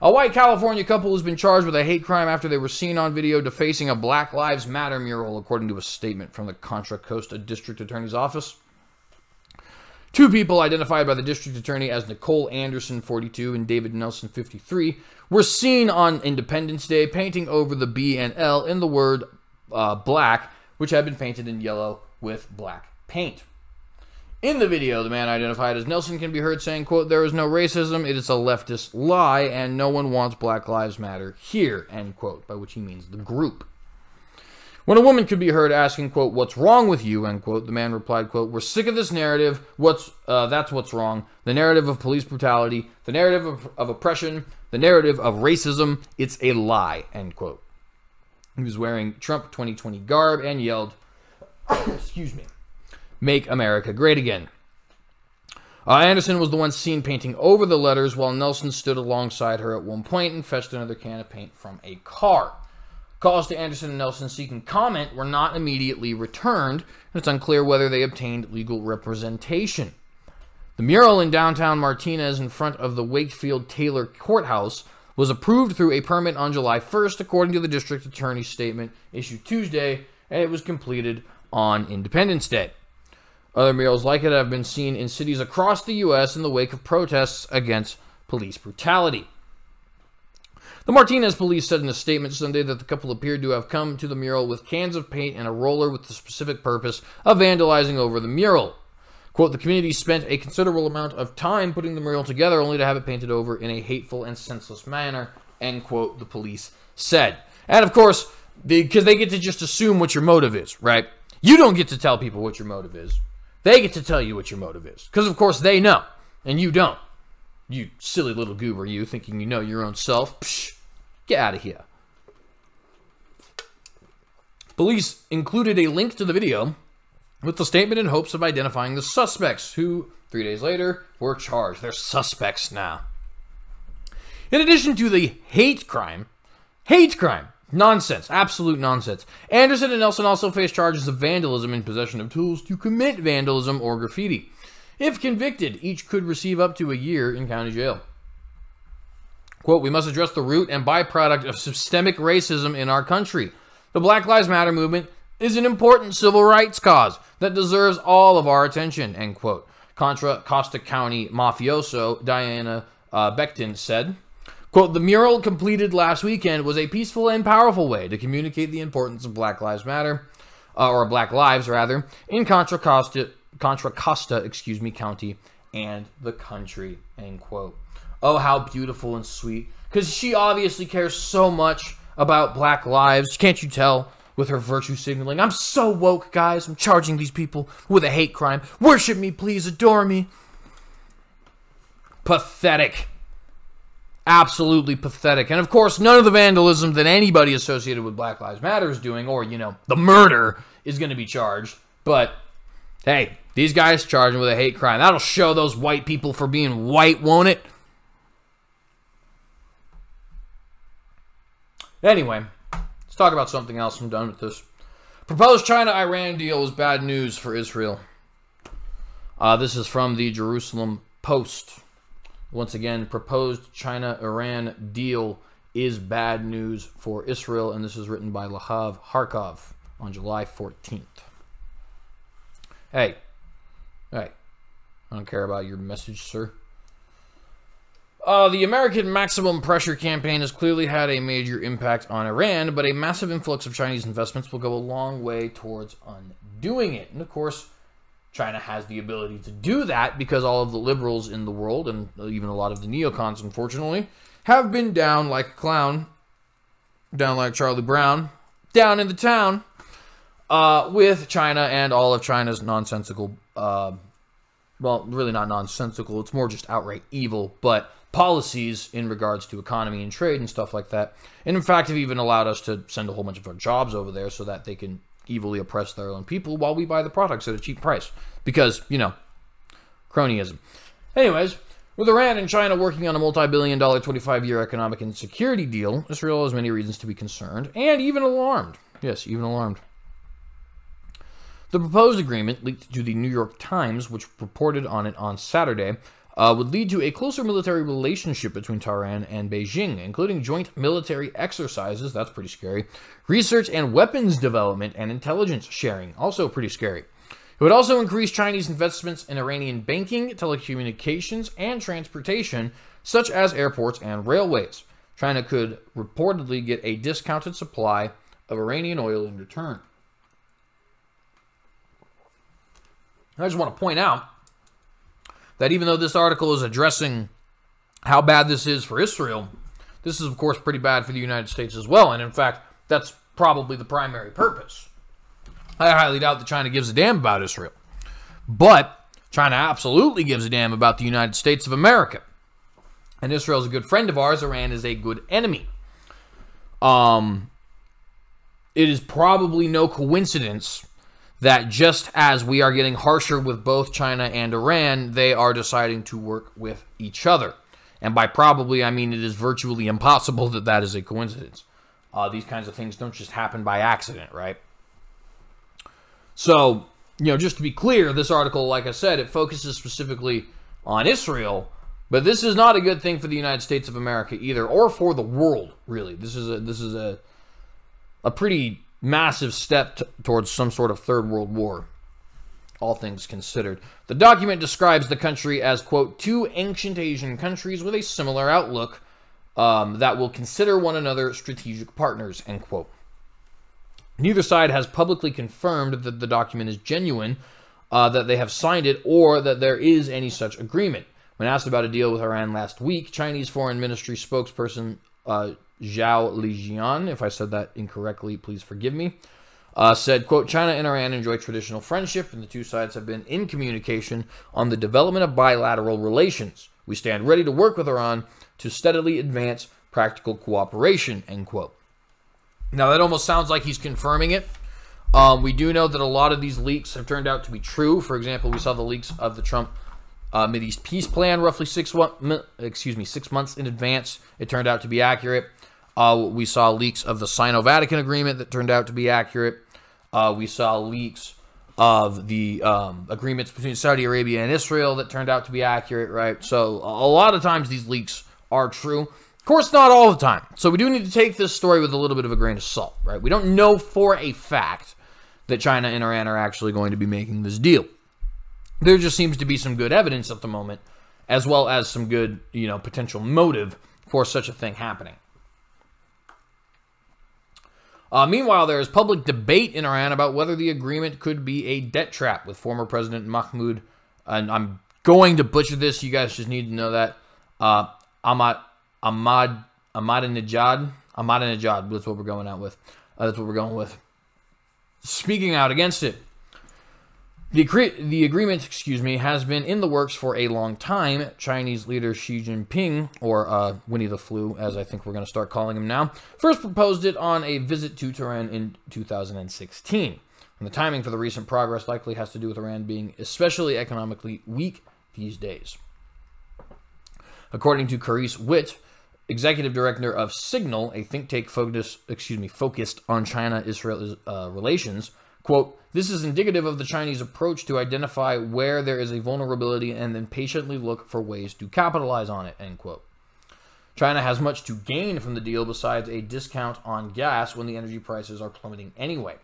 A white California couple has been charged with a hate crime after they were seen on video defacing a Black Lives Matter mural, according to a statement from the Contra Costa District Attorney's Office. Two people identified by the district attorney as Nicole Anderson, 42, and David Nelson, 53, were seen on Independence Day painting over the B and L in the word uh, black, which had been painted in yellow with black paint. In the video, the man identified as Nelson can be heard saying, quote, there is no racism, it is a leftist lie, and no one wants Black Lives Matter here, end quote, by which he means the group. When a woman could be heard asking, quote, what's wrong with you, end quote, the man replied, quote, we're sick of this narrative. What's, uh, that's what's wrong. The narrative of police brutality, the narrative of, of oppression, the narrative of racism. It's a lie, end quote. He was wearing Trump 2020 garb and yelled, excuse me, make America great again. Uh, Anderson was the one seen painting over the letters while Nelson stood alongside her at one point and fetched another can of paint from a car calls to Anderson and Nelson seeking comment were not immediately returned, and it's unclear whether they obtained legal representation. The mural in downtown Martinez in front of the Wakefield Taylor Courthouse was approved through a permit on July 1st, according to the district attorney's statement issued Tuesday, and it was completed on Independence Day. Other murals like it have been seen in cities across the U.S. in the wake of protests against police brutality. The Martinez police said in a statement Sunday that the couple appeared to have come to the mural with cans of paint and a roller with the specific purpose of vandalizing over the mural. Quote, the community spent a considerable amount of time putting the mural together only to have it painted over in a hateful and senseless manner, end quote, the police said. And of course, because they get to just assume what your motive is, right? You don't get to tell people what your motive is. They get to tell you what your motive is. Because of course they know, and you don't. You silly little goober, you thinking you know your own self. Psh, get out of here. Police included a link to the video with the statement in hopes of identifying the suspects, who, three days later, were charged. They're suspects now. In addition to the hate crime, hate crime, nonsense, absolute nonsense, Anderson and Nelson also faced charges of vandalism and possession of tools to commit vandalism or graffiti. If convicted, each could receive up to a year in county jail. Quote, we must address the root and byproduct of systemic racism in our country. The Black Lives Matter movement is an important civil rights cause that deserves all of our attention, end quote. Contra Costa County mafioso Diana uh, said, quote, the mural completed last weekend was a peaceful and powerful way to communicate the importance of Black Lives Matter, uh, or Black Lives rather, in Contra Costa Contra Costa, excuse me, county and the country, end quote. Oh, how beautiful and sweet. Because she obviously cares so much about black lives. Can't you tell with her virtue signaling? I'm so woke, guys. I'm charging these people with a hate crime. Worship me, please. Adore me. Pathetic. Absolutely pathetic. And of course, none of the vandalism that anybody associated with Black Lives Matter is doing, or, you know, the murder, is going to be charged. But hey, these guys charging with a hate crime. That'll show those white people for being white, won't it? Anyway, let's talk about something else. I'm done with this. Proposed China Iran deal is bad news for Israel. Uh, this is from the Jerusalem Post. Once again, proposed China Iran deal is bad news for Israel, and this is written by Lahav Harkov on July 14th. Hey, Hey, I don't care about your message, sir. Uh, the American maximum pressure campaign has clearly had a major impact on Iran, but a massive influx of Chinese investments will go a long way towards undoing it. And of course, China has the ability to do that because all of the liberals in the world, and even a lot of the neocons, unfortunately, have been down like a clown, down like Charlie Brown, down in the town uh, with China and all of China's nonsensical uh, well, really not nonsensical. It's more just outright evil, but policies in regards to economy and trade and stuff like that. And in fact, have even allowed us to send a whole bunch of our jobs over there so that they can evilly oppress their own people while we buy the products at a cheap price. Because, you know, cronyism. Anyways, with Iran and China working on a multi billion dollar 25 year economic and security deal, Israel has many reasons to be concerned and even alarmed. Yes, even alarmed. The proposed agreement, leaked to the New York Times, which reported on it on Saturday, uh, would lead to a closer military relationship between Tehran and Beijing, including joint military exercises, that's pretty scary, research and weapons development, and intelligence sharing, also pretty scary. It would also increase Chinese investments in Iranian banking, telecommunications, and transportation, such as airports and railways. China could reportedly get a discounted supply of Iranian oil in return. I just want to point out that even though this article is addressing how bad this is for Israel, this is, of course, pretty bad for the United States as well. And in fact, that's probably the primary purpose. I highly doubt that China gives a damn about Israel. But China absolutely gives a damn about the United States of America. And Israel is a good friend of ours. Iran is a good enemy. Um, it is probably no coincidence that just as we are getting harsher with both China and Iran, they are deciding to work with each other. And by probably, I mean it is virtually impossible that that is a coincidence. Uh, these kinds of things don't just happen by accident, right? So, you know, just to be clear, this article, like I said, it focuses specifically on Israel, but this is not a good thing for the United States of America either, or for the world, really. This is a this is a a pretty massive step t- towards some sort of third world war, all things considered. The document describes the country as, quote, two ancient Asian countries with a similar outlook um, that will consider one another strategic partners, end quote. Neither side has publicly confirmed that the document is genuine, uh, that they have signed it, or that there is any such agreement. When asked about a deal with Iran last week, Chinese Foreign Ministry spokesperson uh, Zhao Lijian, if I said that incorrectly, please forgive me, uh, said, quote, China and Iran enjoy traditional friendship, and the two sides have been in communication on the development of bilateral relations. We stand ready to work with Iran to steadily advance practical cooperation, end quote. Now, that almost sounds like he's confirming it. Um, we do know that a lot of these leaks have turned out to be true. For example, we saw the leaks of the Trump uh, Mideast peace plan roughly six one, excuse me six months in advance. It turned out to be accurate. Uh, we saw leaks of the Sino-Vatican agreement that turned out to be accurate. Uh, we saw leaks of the um, agreements between Saudi Arabia and Israel that turned out to be accurate, right? So a lot of times these leaks are true. Of course, not all the time. So we do need to take this story with a little bit of a grain of salt, right? We don't know for a fact that China and Iran are actually going to be making this deal. There just seems to be some good evidence at the moment, as well as some good, you know, potential motive for such a thing happening. Uh, meanwhile, there is public debate in Iran about whether the agreement could be a debt trap with former President Mahmoud. And I'm going to butcher this. You guys just need to know that. Uh, Ahmad, Ahmad, Ahmadinejad. Ahmadinejad. That's what we're going out with. Uh, that's what we're going with. Speaking out against it. The, the, agreement, excuse me, has been in the works for a long time. Chinese leader Xi Jinping, or uh, Winnie the Flu, as I think we're going to start calling him now, first proposed it on a visit to Tehran in 2016. And the timing for the recent progress likely has to do with Iran being especially economically weak these days. According to Carice Witt, executive director of Signal, a think tank focused, excuse me, focused on China-Israel uh, relations, quote, this is indicative of the Chinese approach to identify where there is a vulnerability and then patiently look for ways to capitalize on it, end quote. China has much to gain from the deal besides a discount on gas when the energy prices are plummeting anyway.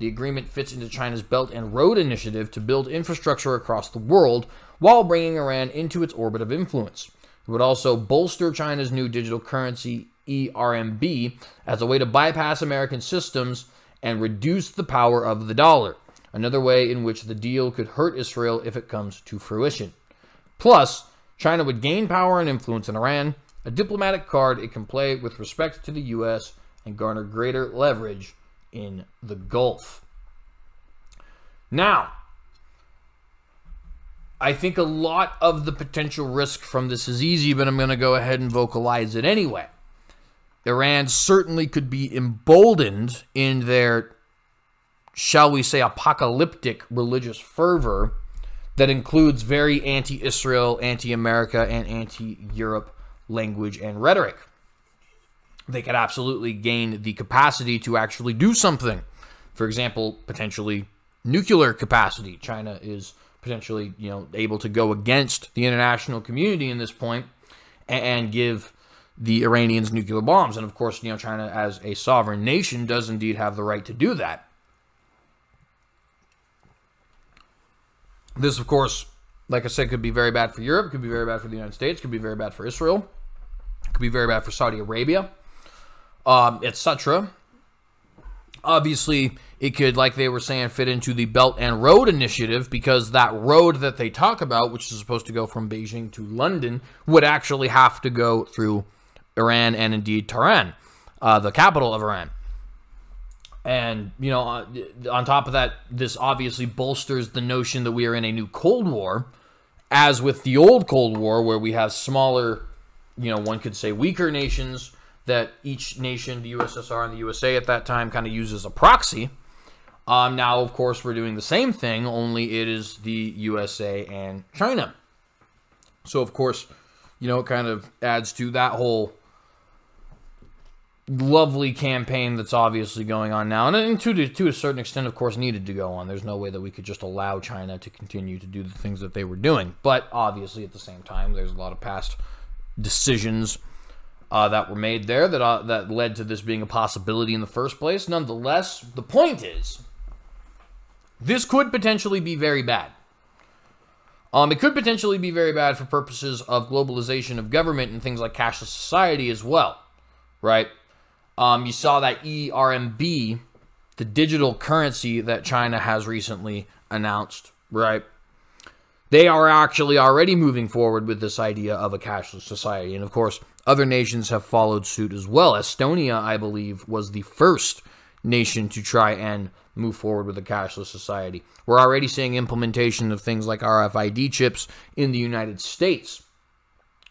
The agreement fits into China's Belt and Road Initiative to build infrastructure across the world while bringing Iran into its orbit of influence. It would also bolster China's new digital currency, ERMB, as a way to bypass American systems and reduce the power of the dollar, another way in which the deal could hurt Israel if it comes to fruition. Plus, China would gain power and influence in Iran, a diplomatic card it can play with respect to the U.S. and garner greater leverage in the Gulf. Now, I think a lot of the potential risk from this is easy, but I'm going to go ahead and vocalize it anyway. Iran certainly could be emboldened in their, shall we say, apocalyptic religious fervor that includes very anti Israel, anti America, and anti Europe language and rhetoric. They could absolutely gain the capacity to actually do something. For example, potentially nuclear capacity. China is potentially, you know, able to go against the international community in this point and give the Iranians' nuclear bombs. And of course, you know, China, as a sovereign nation, does indeed have the right to do that. This, of course, like I said, could be very bad for Europe, could be very bad for the United States, could be very bad for Israel, could be very bad for Saudi Arabia, um, etc. Obviously, it could, like they were saying, fit into the Belt and Road Initiative because that road that they talk about, which is supposed to go from Beijing to London, would actually have to go through Iran and indeed Tehran, uh, the capital of Iran. And, you know, uh, on top of that, this obviously bolsters the notion that we are in a new Cold War, as with the old Cold War, where we have smaller, you know, one could say weaker nations that each nation, the USSR and the USA at that time, kind of uses a proxy. Um, now, of course, we're doing the same thing, only it is the USA and China. So, of course, you know, it kind of adds to that whole lovely campaign that's obviously going on now, and, to, to a certain extent, of course, needed to go on. There's no way that we could just allow China to continue to do the things that they were doing. But obviously, at the same time, there's a lot of past decisions uh, that were made there that uh, that led to this being a possibility in the first place. Nonetheless, the point is, this could potentially be very bad. Um, it could potentially be very bad for purposes of globalization of government and things like cashless society as well, right? Um, you saw that ERMB, the digital currency that China has recently announced, right? They are actually already moving forward with this idea of a cashless society. And of course, other nations have followed suit as well. Estonia, I believe, was the first nation to try and move forward with a cashless society. We're already seeing implementation of things like RFID chips in the United States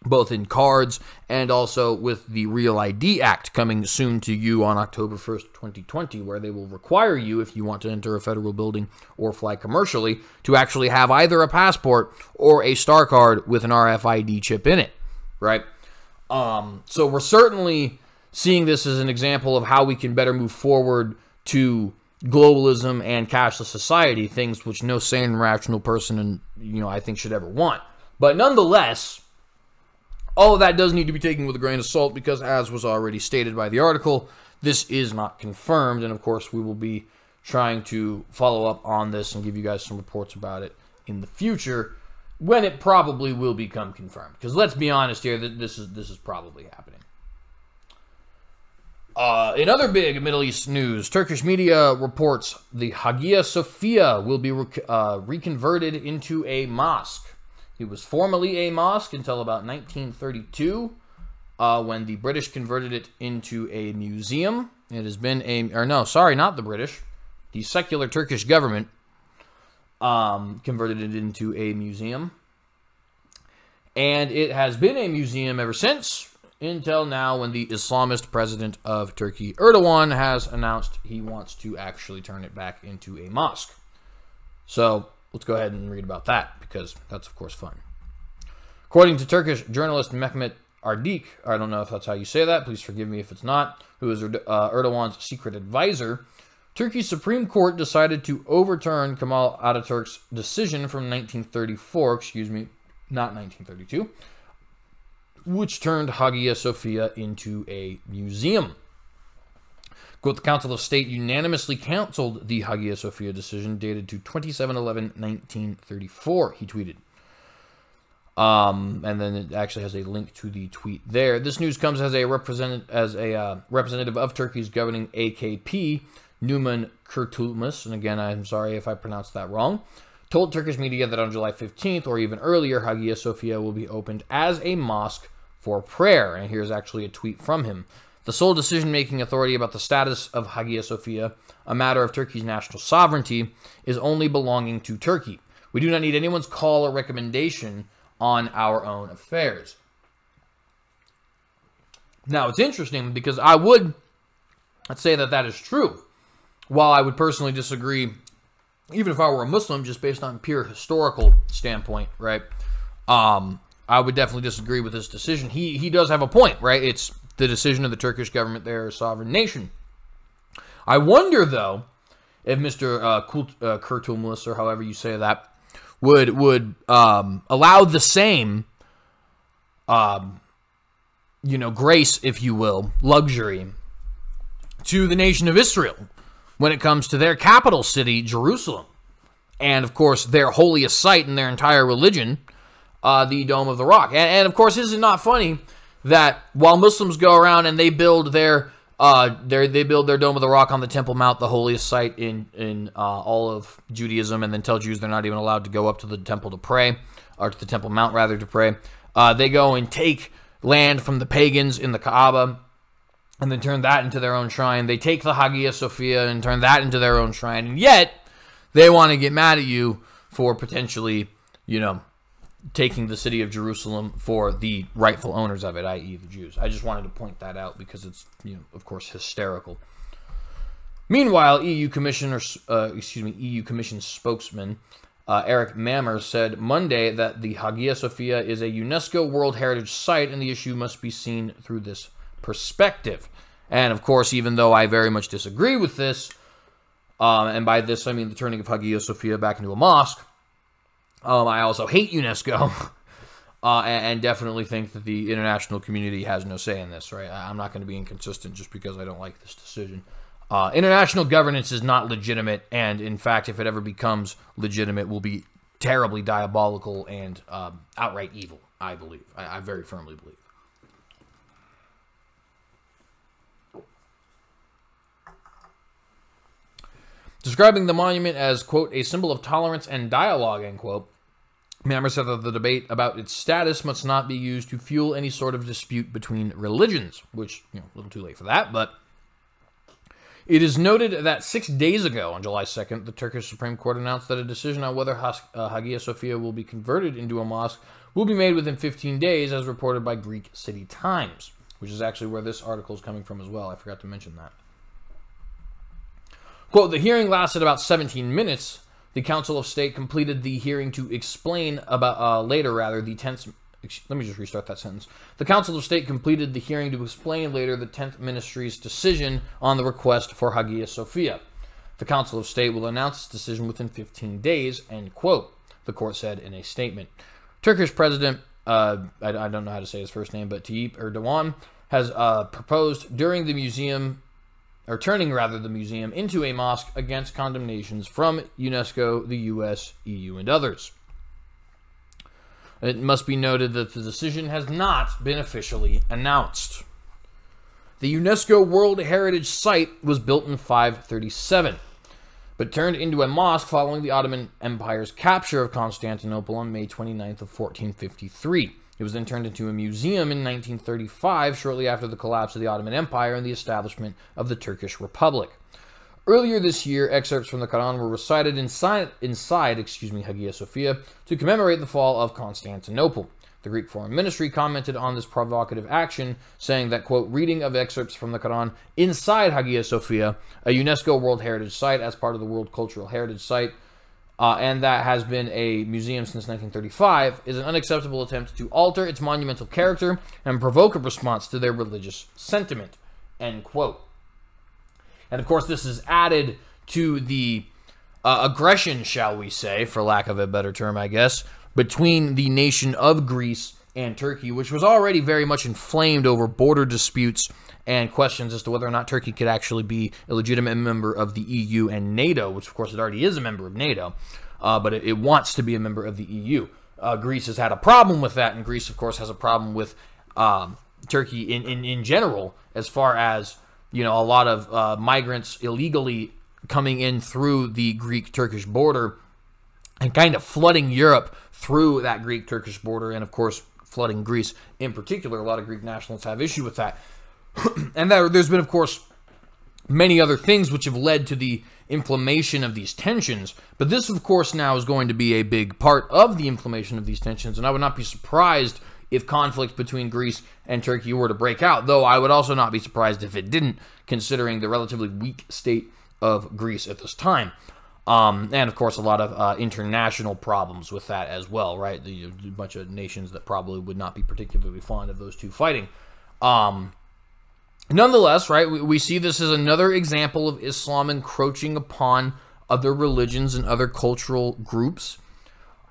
both in cards and also with the Real ID Act coming soon to you on October 1st, 2020, where they will require you, if you want to enter a federal building or fly commercially, to actually have either a passport or a star card with an RFID chip in it, right? Um, so we're certainly seeing this as an example of how we can better move forward to globalism and cashless society, things which no sane, rational person, and you know, I think should ever want. But nonetheless, all of that does need to be taken with a grain of salt because, as was already stated by the article, this is not confirmed. And of course, we will be trying to follow up on this and give you guys some reports about it in the future when it probably will become confirmed. Because let's be honest here, this is this is probably happening. Uh, in other big Middle East news, Turkish media reports the Hagia Sophia will be uh, reconverted into a mosque. He was formerly a mosque until about 1932 uh, when the British converted it into a museum. It has been a, or no, sorry, not the British. The secular Turkish government um, converted it into a museum. And it has been a museum ever since, until now when the Islamist president of Turkey, Erdogan, has announced he wants to actually turn it back into a mosque. So let's go ahead and read about that because that's, of course, fun. According to Turkish journalist Mehmet Ardik, I don't know if that's how you say that, please forgive me if it's not, who is uh, Erdogan's secret advisor, Turkey's Supreme Court decided to overturn Kemal Ataturk's decision from 1934, excuse me, not 1932, which turned Hagia Sophia into a museum the Council of State unanimously counseled the Hagia Sophia decision dated to 27-11-1934, he tweeted. Um, and then it actually has a link to the tweet there. This news comes as a representative as a uh, representative of Turkey's governing AKP, Numan Kurtulmus, and again, I'm sorry if I pronounced that wrong, told Turkish media that on July 15th or even earlier, Hagia Sophia will be opened as a mosque for prayer. And here's actually a tweet from him the sole decision making authority about the status of Hagia Sophia, a matter of Turkey's national sovereignty, is only belonging to Turkey. We do not need anyone's call or recommendation on our own affairs. Now, it's interesting because I would say that that is true. While I would personally disagree, even if I were a Muslim, just based on pure historical standpoint, right? Um, I would definitely disagree with this decision. He he does have a point, right? It's the decision of the Turkish government They're a sovereign nation. I wonder, though, if Mr. Uh, uh, Kurtulmus, or however you say that, would would um, allow the same, um, you know, grace, if you will, luxury to the nation of Israel when it comes to their capital city, Jerusalem, and of course their holiest site in their entire religion, uh, the Dome of the Rock. And, and of course, this is not funny that while Muslims go around and they build their uh, they build their Dome of the Rock on the Temple Mount, the holiest site in in uh, all of Judaism, and then tell Jews they're not even allowed to go up to the temple to pray, or to the Temple Mount rather to pray. Uh, they go and take land from the pagans in the Kaaba, and then turn that into their own shrine. They take the Hagia Sophia and turn that into their own shrine, and yet they want to get mad at you for potentially, you know, taking the city of Jerusalem for the rightful owners of it, i.e., the Jews. I just wanted to point that out because it's, you know, of course, hysterical. Meanwhile, EU Commissioner, uh, excuse me, EU Commission spokesman uh, Eric Mammer said Monday that the Hagia Sophia is a UNESCO World Heritage Site and the issue must be seen through this perspective. And of course, even though I very much disagree with this, um, and by this I mean the turning of Hagia Sophia back into a mosque, um, I also hate UNESCO. Uh, and, and, definitely think that the international community has no say in this, right? I'm not going to be inconsistent just because I don't like this decision. Uh, international governance is not legitimate, and in fact, if it ever becomes legitimate, will be terribly diabolical and um, outright evil, I believe. I, I very firmly believe. Describing the monument as, quote, a symbol of tolerance and dialogue, end quote, Mammer said that the debate about its status must not be used to fuel any sort of dispute between religions, which, you know, a little too late for that, but it is noted that six days ago, on July 2nd, the Turkish Supreme Court announced that a decision on whether uh, Hagia Sophia will be converted into a mosque will be made within 15 days, as reported by Greek City Times, which is actually where this article is coming from as well. I forgot to mention that. Quote, the hearing lasted about 17 minutes. The Council of State completed the hearing to explain about, uh, later rather, the 10th, let me just restart that sentence. The Council of State completed the hearing to explain later the 10th Ministry's decision on the request for Hagia Sophia. The Council of State will announce its decision within 15 days, end quote, the court said in a statement. Turkish President, uh, I, I, don't know how to say his first name, but Tayyip Erdogan has uh, proposed during the museum or turning rather the museum into a mosque against condemnations from UNESCO, the US, EU, and others. It must be noted that the decision has not been officially announced. The UNESCO World Heritage Site was built in 537, but turned into a mosque following the Ottoman Empire's capture of Constantinople on May 29th of 1453. It was then turned into a museum in 1935, shortly after the collapse of the Ottoman Empire and the establishment of the Turkish Republic. Earlier this year, excerpts from the Quran were recited inside, inside excuse me, Hagia Sophia to commemorate the fall of Constantinople. The Greek Foreign Ministry commented on this provocative action, saying that, quote, reading of excerpts from the Quran inside Hagia Sophia, a UNESCO World Heritage Site as part of the World Cultural Heritage Site, uh, and that has been a museum since 1935, is an unacceptable attempt to alter its monumental character and provoke a response to their religious sentiment. End quote. And of course, this is added to the uh, aggression, shall we say, for lack of a better term, I guess, between the nation of Greece and Turkey, which was already very much inflamed over border disputes and questions as to whether or not Turkey could actually be a legitimate member of the EU and NATO, which of course it already is a member of NATO, uh, but it, it, wants to be a member of the EU. Uh, Greece has had a problem with that, and Greece, of course, has a problem with um, Turkey in, in, in general as far as you know a lot of uh, migrants illegally coming in through the Greek Turkish border and kind of flooding Europe through that Greek Turkish border and of course flooding Greece in particular a lot of Greek nationals have issue with that and that, there's been, of course, many other things which have led to the inflammation of these tensions. But this, of course, now is going to be a big part of the inflammation of these tensions. And I would not be surprised if conflict between Greece and Turkey were to break out, though I would also not be surprised if it didn't, considering the relatively weak state of Greece at this time. Um, and of course, a lot of uh, international problems with that as well, right? The, a bunch of nations that probably would not be particularly fond of those two fighting. Um, nonetheless, right, we, we see this as another example of Islam encroaching upon other religions and other cultural groups.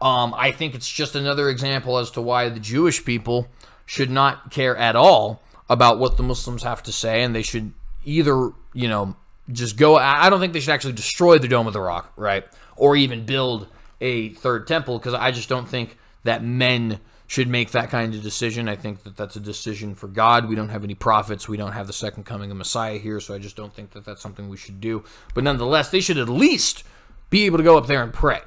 Um, I think it's just another example as to why the Jewish people should not care at all about what the Muslims have to say, and they should either, you know, just go. I don't think they should actually destroy the Dome of the Rock, right? Or even build a third temple, because I just don't think that men should make that kind of decision. I think that that's a decision for God. We don't have any prophets. We don't have the second coming of Messiah here, so I just don't think that that's something we should do. But nonetheless, they should at least be able to go up there and pray.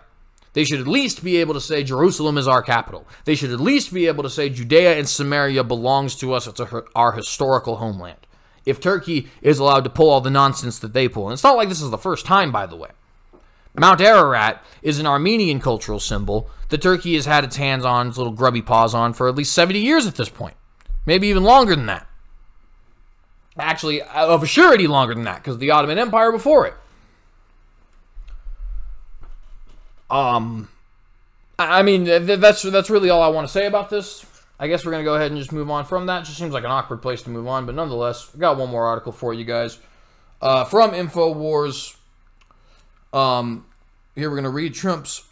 They should at least be able to say Jerusalem is our capital. They should at least be able to say Judea and Samaria belongs to us. It's a, our historical homeland. If Turkey is allowed to pull all the nonsense that they pull, and it's not like this is the first time, by the way. Mount Ararat is an Armenian cultural symbol that Turkey has had its hands on, its little grubby paws on, for at least 70 years at this point. Maybe even longer than that. Actually, uh, of a surety longer than that, because the Ottoman Empire before it. Um, I mean, that's that's really all I want to say about this. I guess we're gonna go ahead and just move on from that. Just seems like an awkward place to move on, but nonetheless, I got one more article for you guys uh, from Infowars. Um, here we're going to read Trump's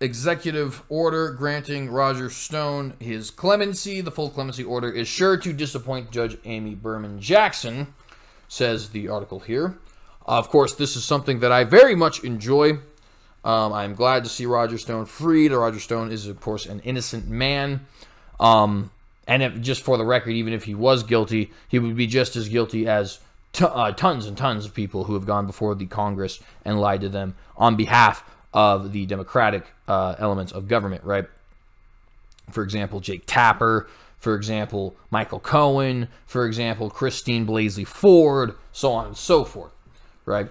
executive order granting Roger Stone his clemency. The full clemency order is sure to disappoint Judge Amy Berman Jackson, says the article here. Uh, of course, this is something that I very much enjoy. Um, I'm glad to see Roger Stone freed. Roger Stone is, of course, an innocent man. Um, and if, just for the record, even if he was guilty, he would be just as guilty as uh, tons and tons of people who have gone before the Congress and lied to them on behalf of the Democratic uh, elements of government, right? For example, Jake Tapper, for example, Michael Cohen, for example, Christine Blasey Ford, so on and so forth, right?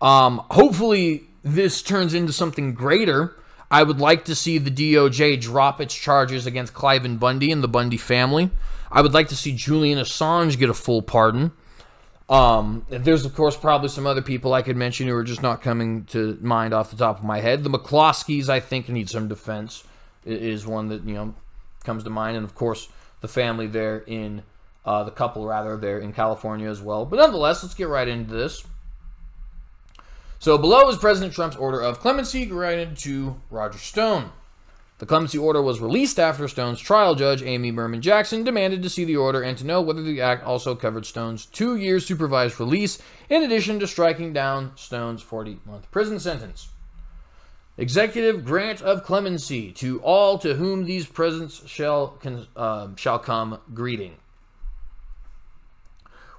Um, hopefully, this turns into something greater. I would like to see the DOJ drop its charges against Cliven Bundy and the Bundy family. I would like to see Julian Assange get a full pardon. Um, there's, of course, probably some other people I could mention who are just not coming to mind off the top of my head. The McCloskeys, I think, need some defense, is one that, you know, comes to mind. And, of course, the family there in, uh, the couple, rather, there in California as well. But nonetheless, let's get right into this. So below is President Trump's order of clemency granted to Roger Stone. The clemency order was released after Stone's trial judge, Amy Berman Jackson, demanded to see the order and to know whether the act also covered Stone's two year supervised release, in addition to striking down Stone's 40 month prison sentence. Executive grant of clemency to all to whom these presents shall, uh, shall come greeting.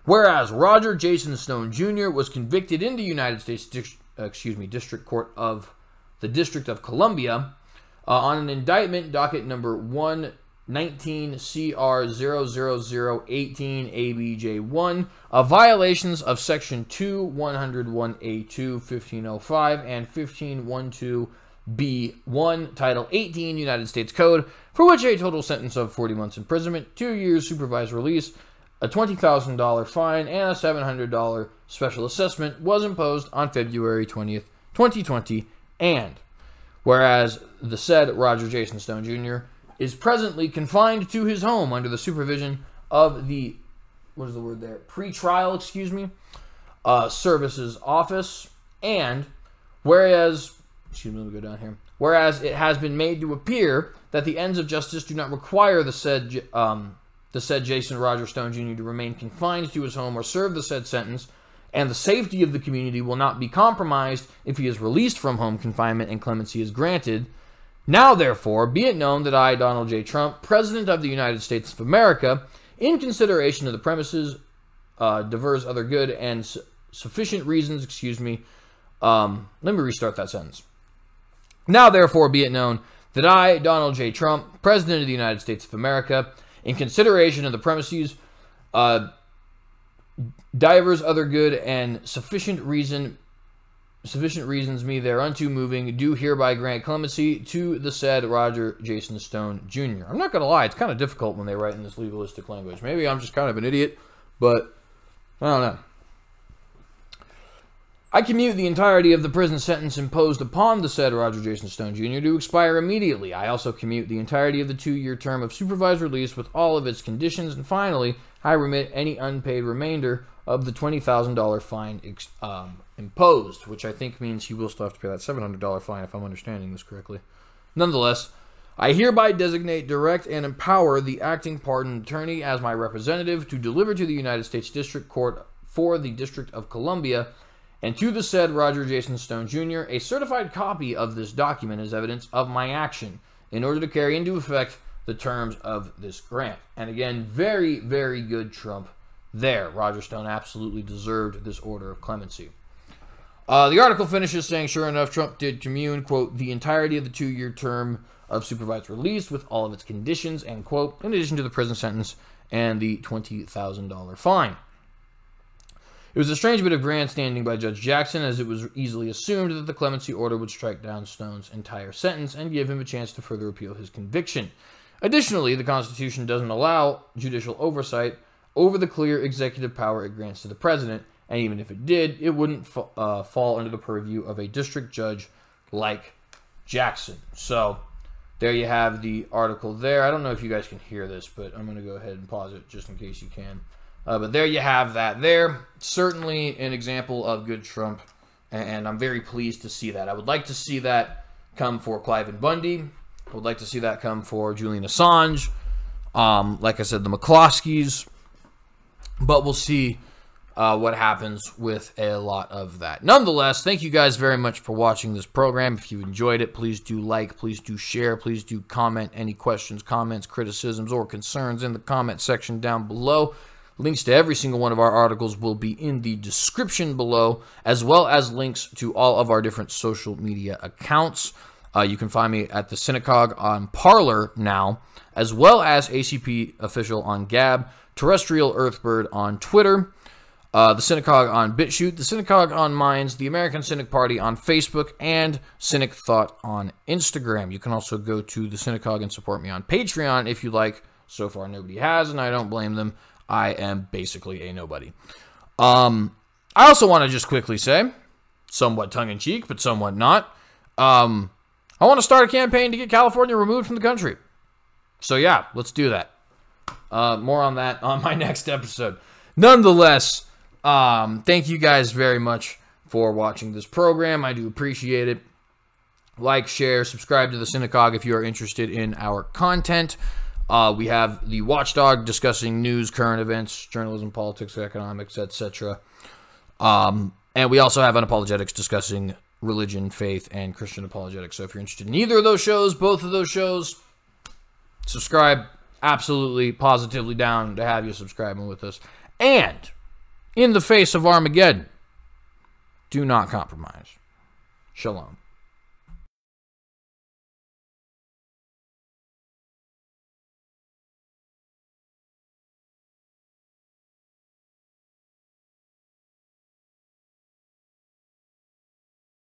Whereas Roger Jason Stone Jr. was convicted in the United States, uh, excuse me, District Court of the District of Columbia uh, on an indictment docket number 119 CR 00018 ABJ1 a uh, violations of section 2 101A2 1505 and 1512 B1, Title 18, United States Code, for which a total sentence of 40 months imprisonment, two years supervised release, a $20,000 fine, and a $700 special assessment was imposed on February 20th, 2020, and whereas the said Roger Jason Stone Jr. is presently confined to his home under the supervision of the what is the word there pre-trial excuse me uh, services office and whereas excuse me let me go down here whereas it has been made to appear that the ends of justice do not require the said um, the said Jason Roger Stone Jr. to remain confined to his home or serve the said sentence and the safety of the community will not be compromised if he is released from home confinement and clemency is granted. Now, therefore, be it known that I, Donald J. Trump, President of the United States of America, in consideration of the premises, uh, divers other good and su sufficient reasons, excuse me, um, let me restart that sentence. Now, therefore, be it known that I, Donald J. Trump, President of the United States of America, in consideration of the premises, uh, divers other good and sufficient reason sufficient reasons me thereunto moving do hereby grant clemency to the said Roger Jason Stone Jr. I'm not gonna lie, it's kind of difficult when they write in this legalistic language. Maybe I'm just kind of an idiot, but I don't know. I commute the entirety of the prison sentence imposed upon the said Roger Jason Stone Jr. to expire immediately. I also commute the entirety of the two year term of supervised release with all of its conditions. And finally, I remit any unpaid remainder of the $20,000 fine um, imposed, which I think means he will still have to pay that $700 fine if I'm understanding this correctly. Nonetheless, I hereby designate, direct, and empower the acting pardon attorney as my representative to deliver to the United States District Court for the District of Columbia and to the said Roger Jason Stone Jr. a certified copy of this document as evidence of my action in order to carry into effect the terms of this grant. And again, very, very good trump there. Roger Stone absolutely deserved this order of clemency. Uh, the article finishes saying, sure enough, Trump did commune, quote, the entirety of the two year term of supervised release with all of its conditions, end quote, in addition to the prison sentence and the $20,000 fine. It was a strange bit of grandstanding by Judge Jackson, as it was easily assumed that the clemency order would strike down Stone's entire sentence and give him a chance to further appeal his conviction. Additionally, the Constitution doesn't allow judicial oversight over the clear executive power it grants to the president, and even if it did, it wouldn't uh, fall under the purview of a district judge like Jackson. So there you have the article there. I don't know if you guys can hear this, but I'm going to go ahead and pause it just in case you can. Uh, but there you have that there. Certainly an example of good Trump, and I'm very pleased to see that. I would like to see that come for Clive and Bundy. I would like to see that come for Julian Assange. Um, like I said, the McCloskeys. But we'll see uh, what happens with a lot of that. Nonetheless, thank you guys very much for watching this program. If you enjoyed it, please do like, please do share, please do comment any questions, comments, criticisms, or concerns in the comment section down below. Links to every single one of our articles will be in the description below, as well as links to all of our different social media accounts. Uh, you can find me at the synagogue on Parlor now, as well as ACP official on Gab, Terrestrial Earthbird on Twitter, uh, the synagogue on BitChute, the synagogue on Minds, the American Cynic Party on Facebook, and Cynic Thought on Instagram. You can also go to the synagogue and support me on Patreon if you like. So far, nobody has, and I don't blame them. I am basically a nobody. Um, I also want to just quickly say, somewhat tongue in cheek, but somewhat not. Um, I want to start a campaign to get California removed from the country. So yeah, let's do that. Uh, more on that on my next episode. Nonetheless, um, thank you guys very much for watching this program. I do appreciate it. Like, share, subscribe to the Synagogue if you are interested in our content. Uh, we have the Watchdog discussing news, current events, journalism, politics, economics, etc. Um, and we also have Unapologetics discussing religion, faith, and Christian apologetics. So if you're interested in either of those shows, both of those shows, subscribe. Absolutely, positively down to have you subscribing with us. And in the face of Armageddon, do not compromise. Shalom.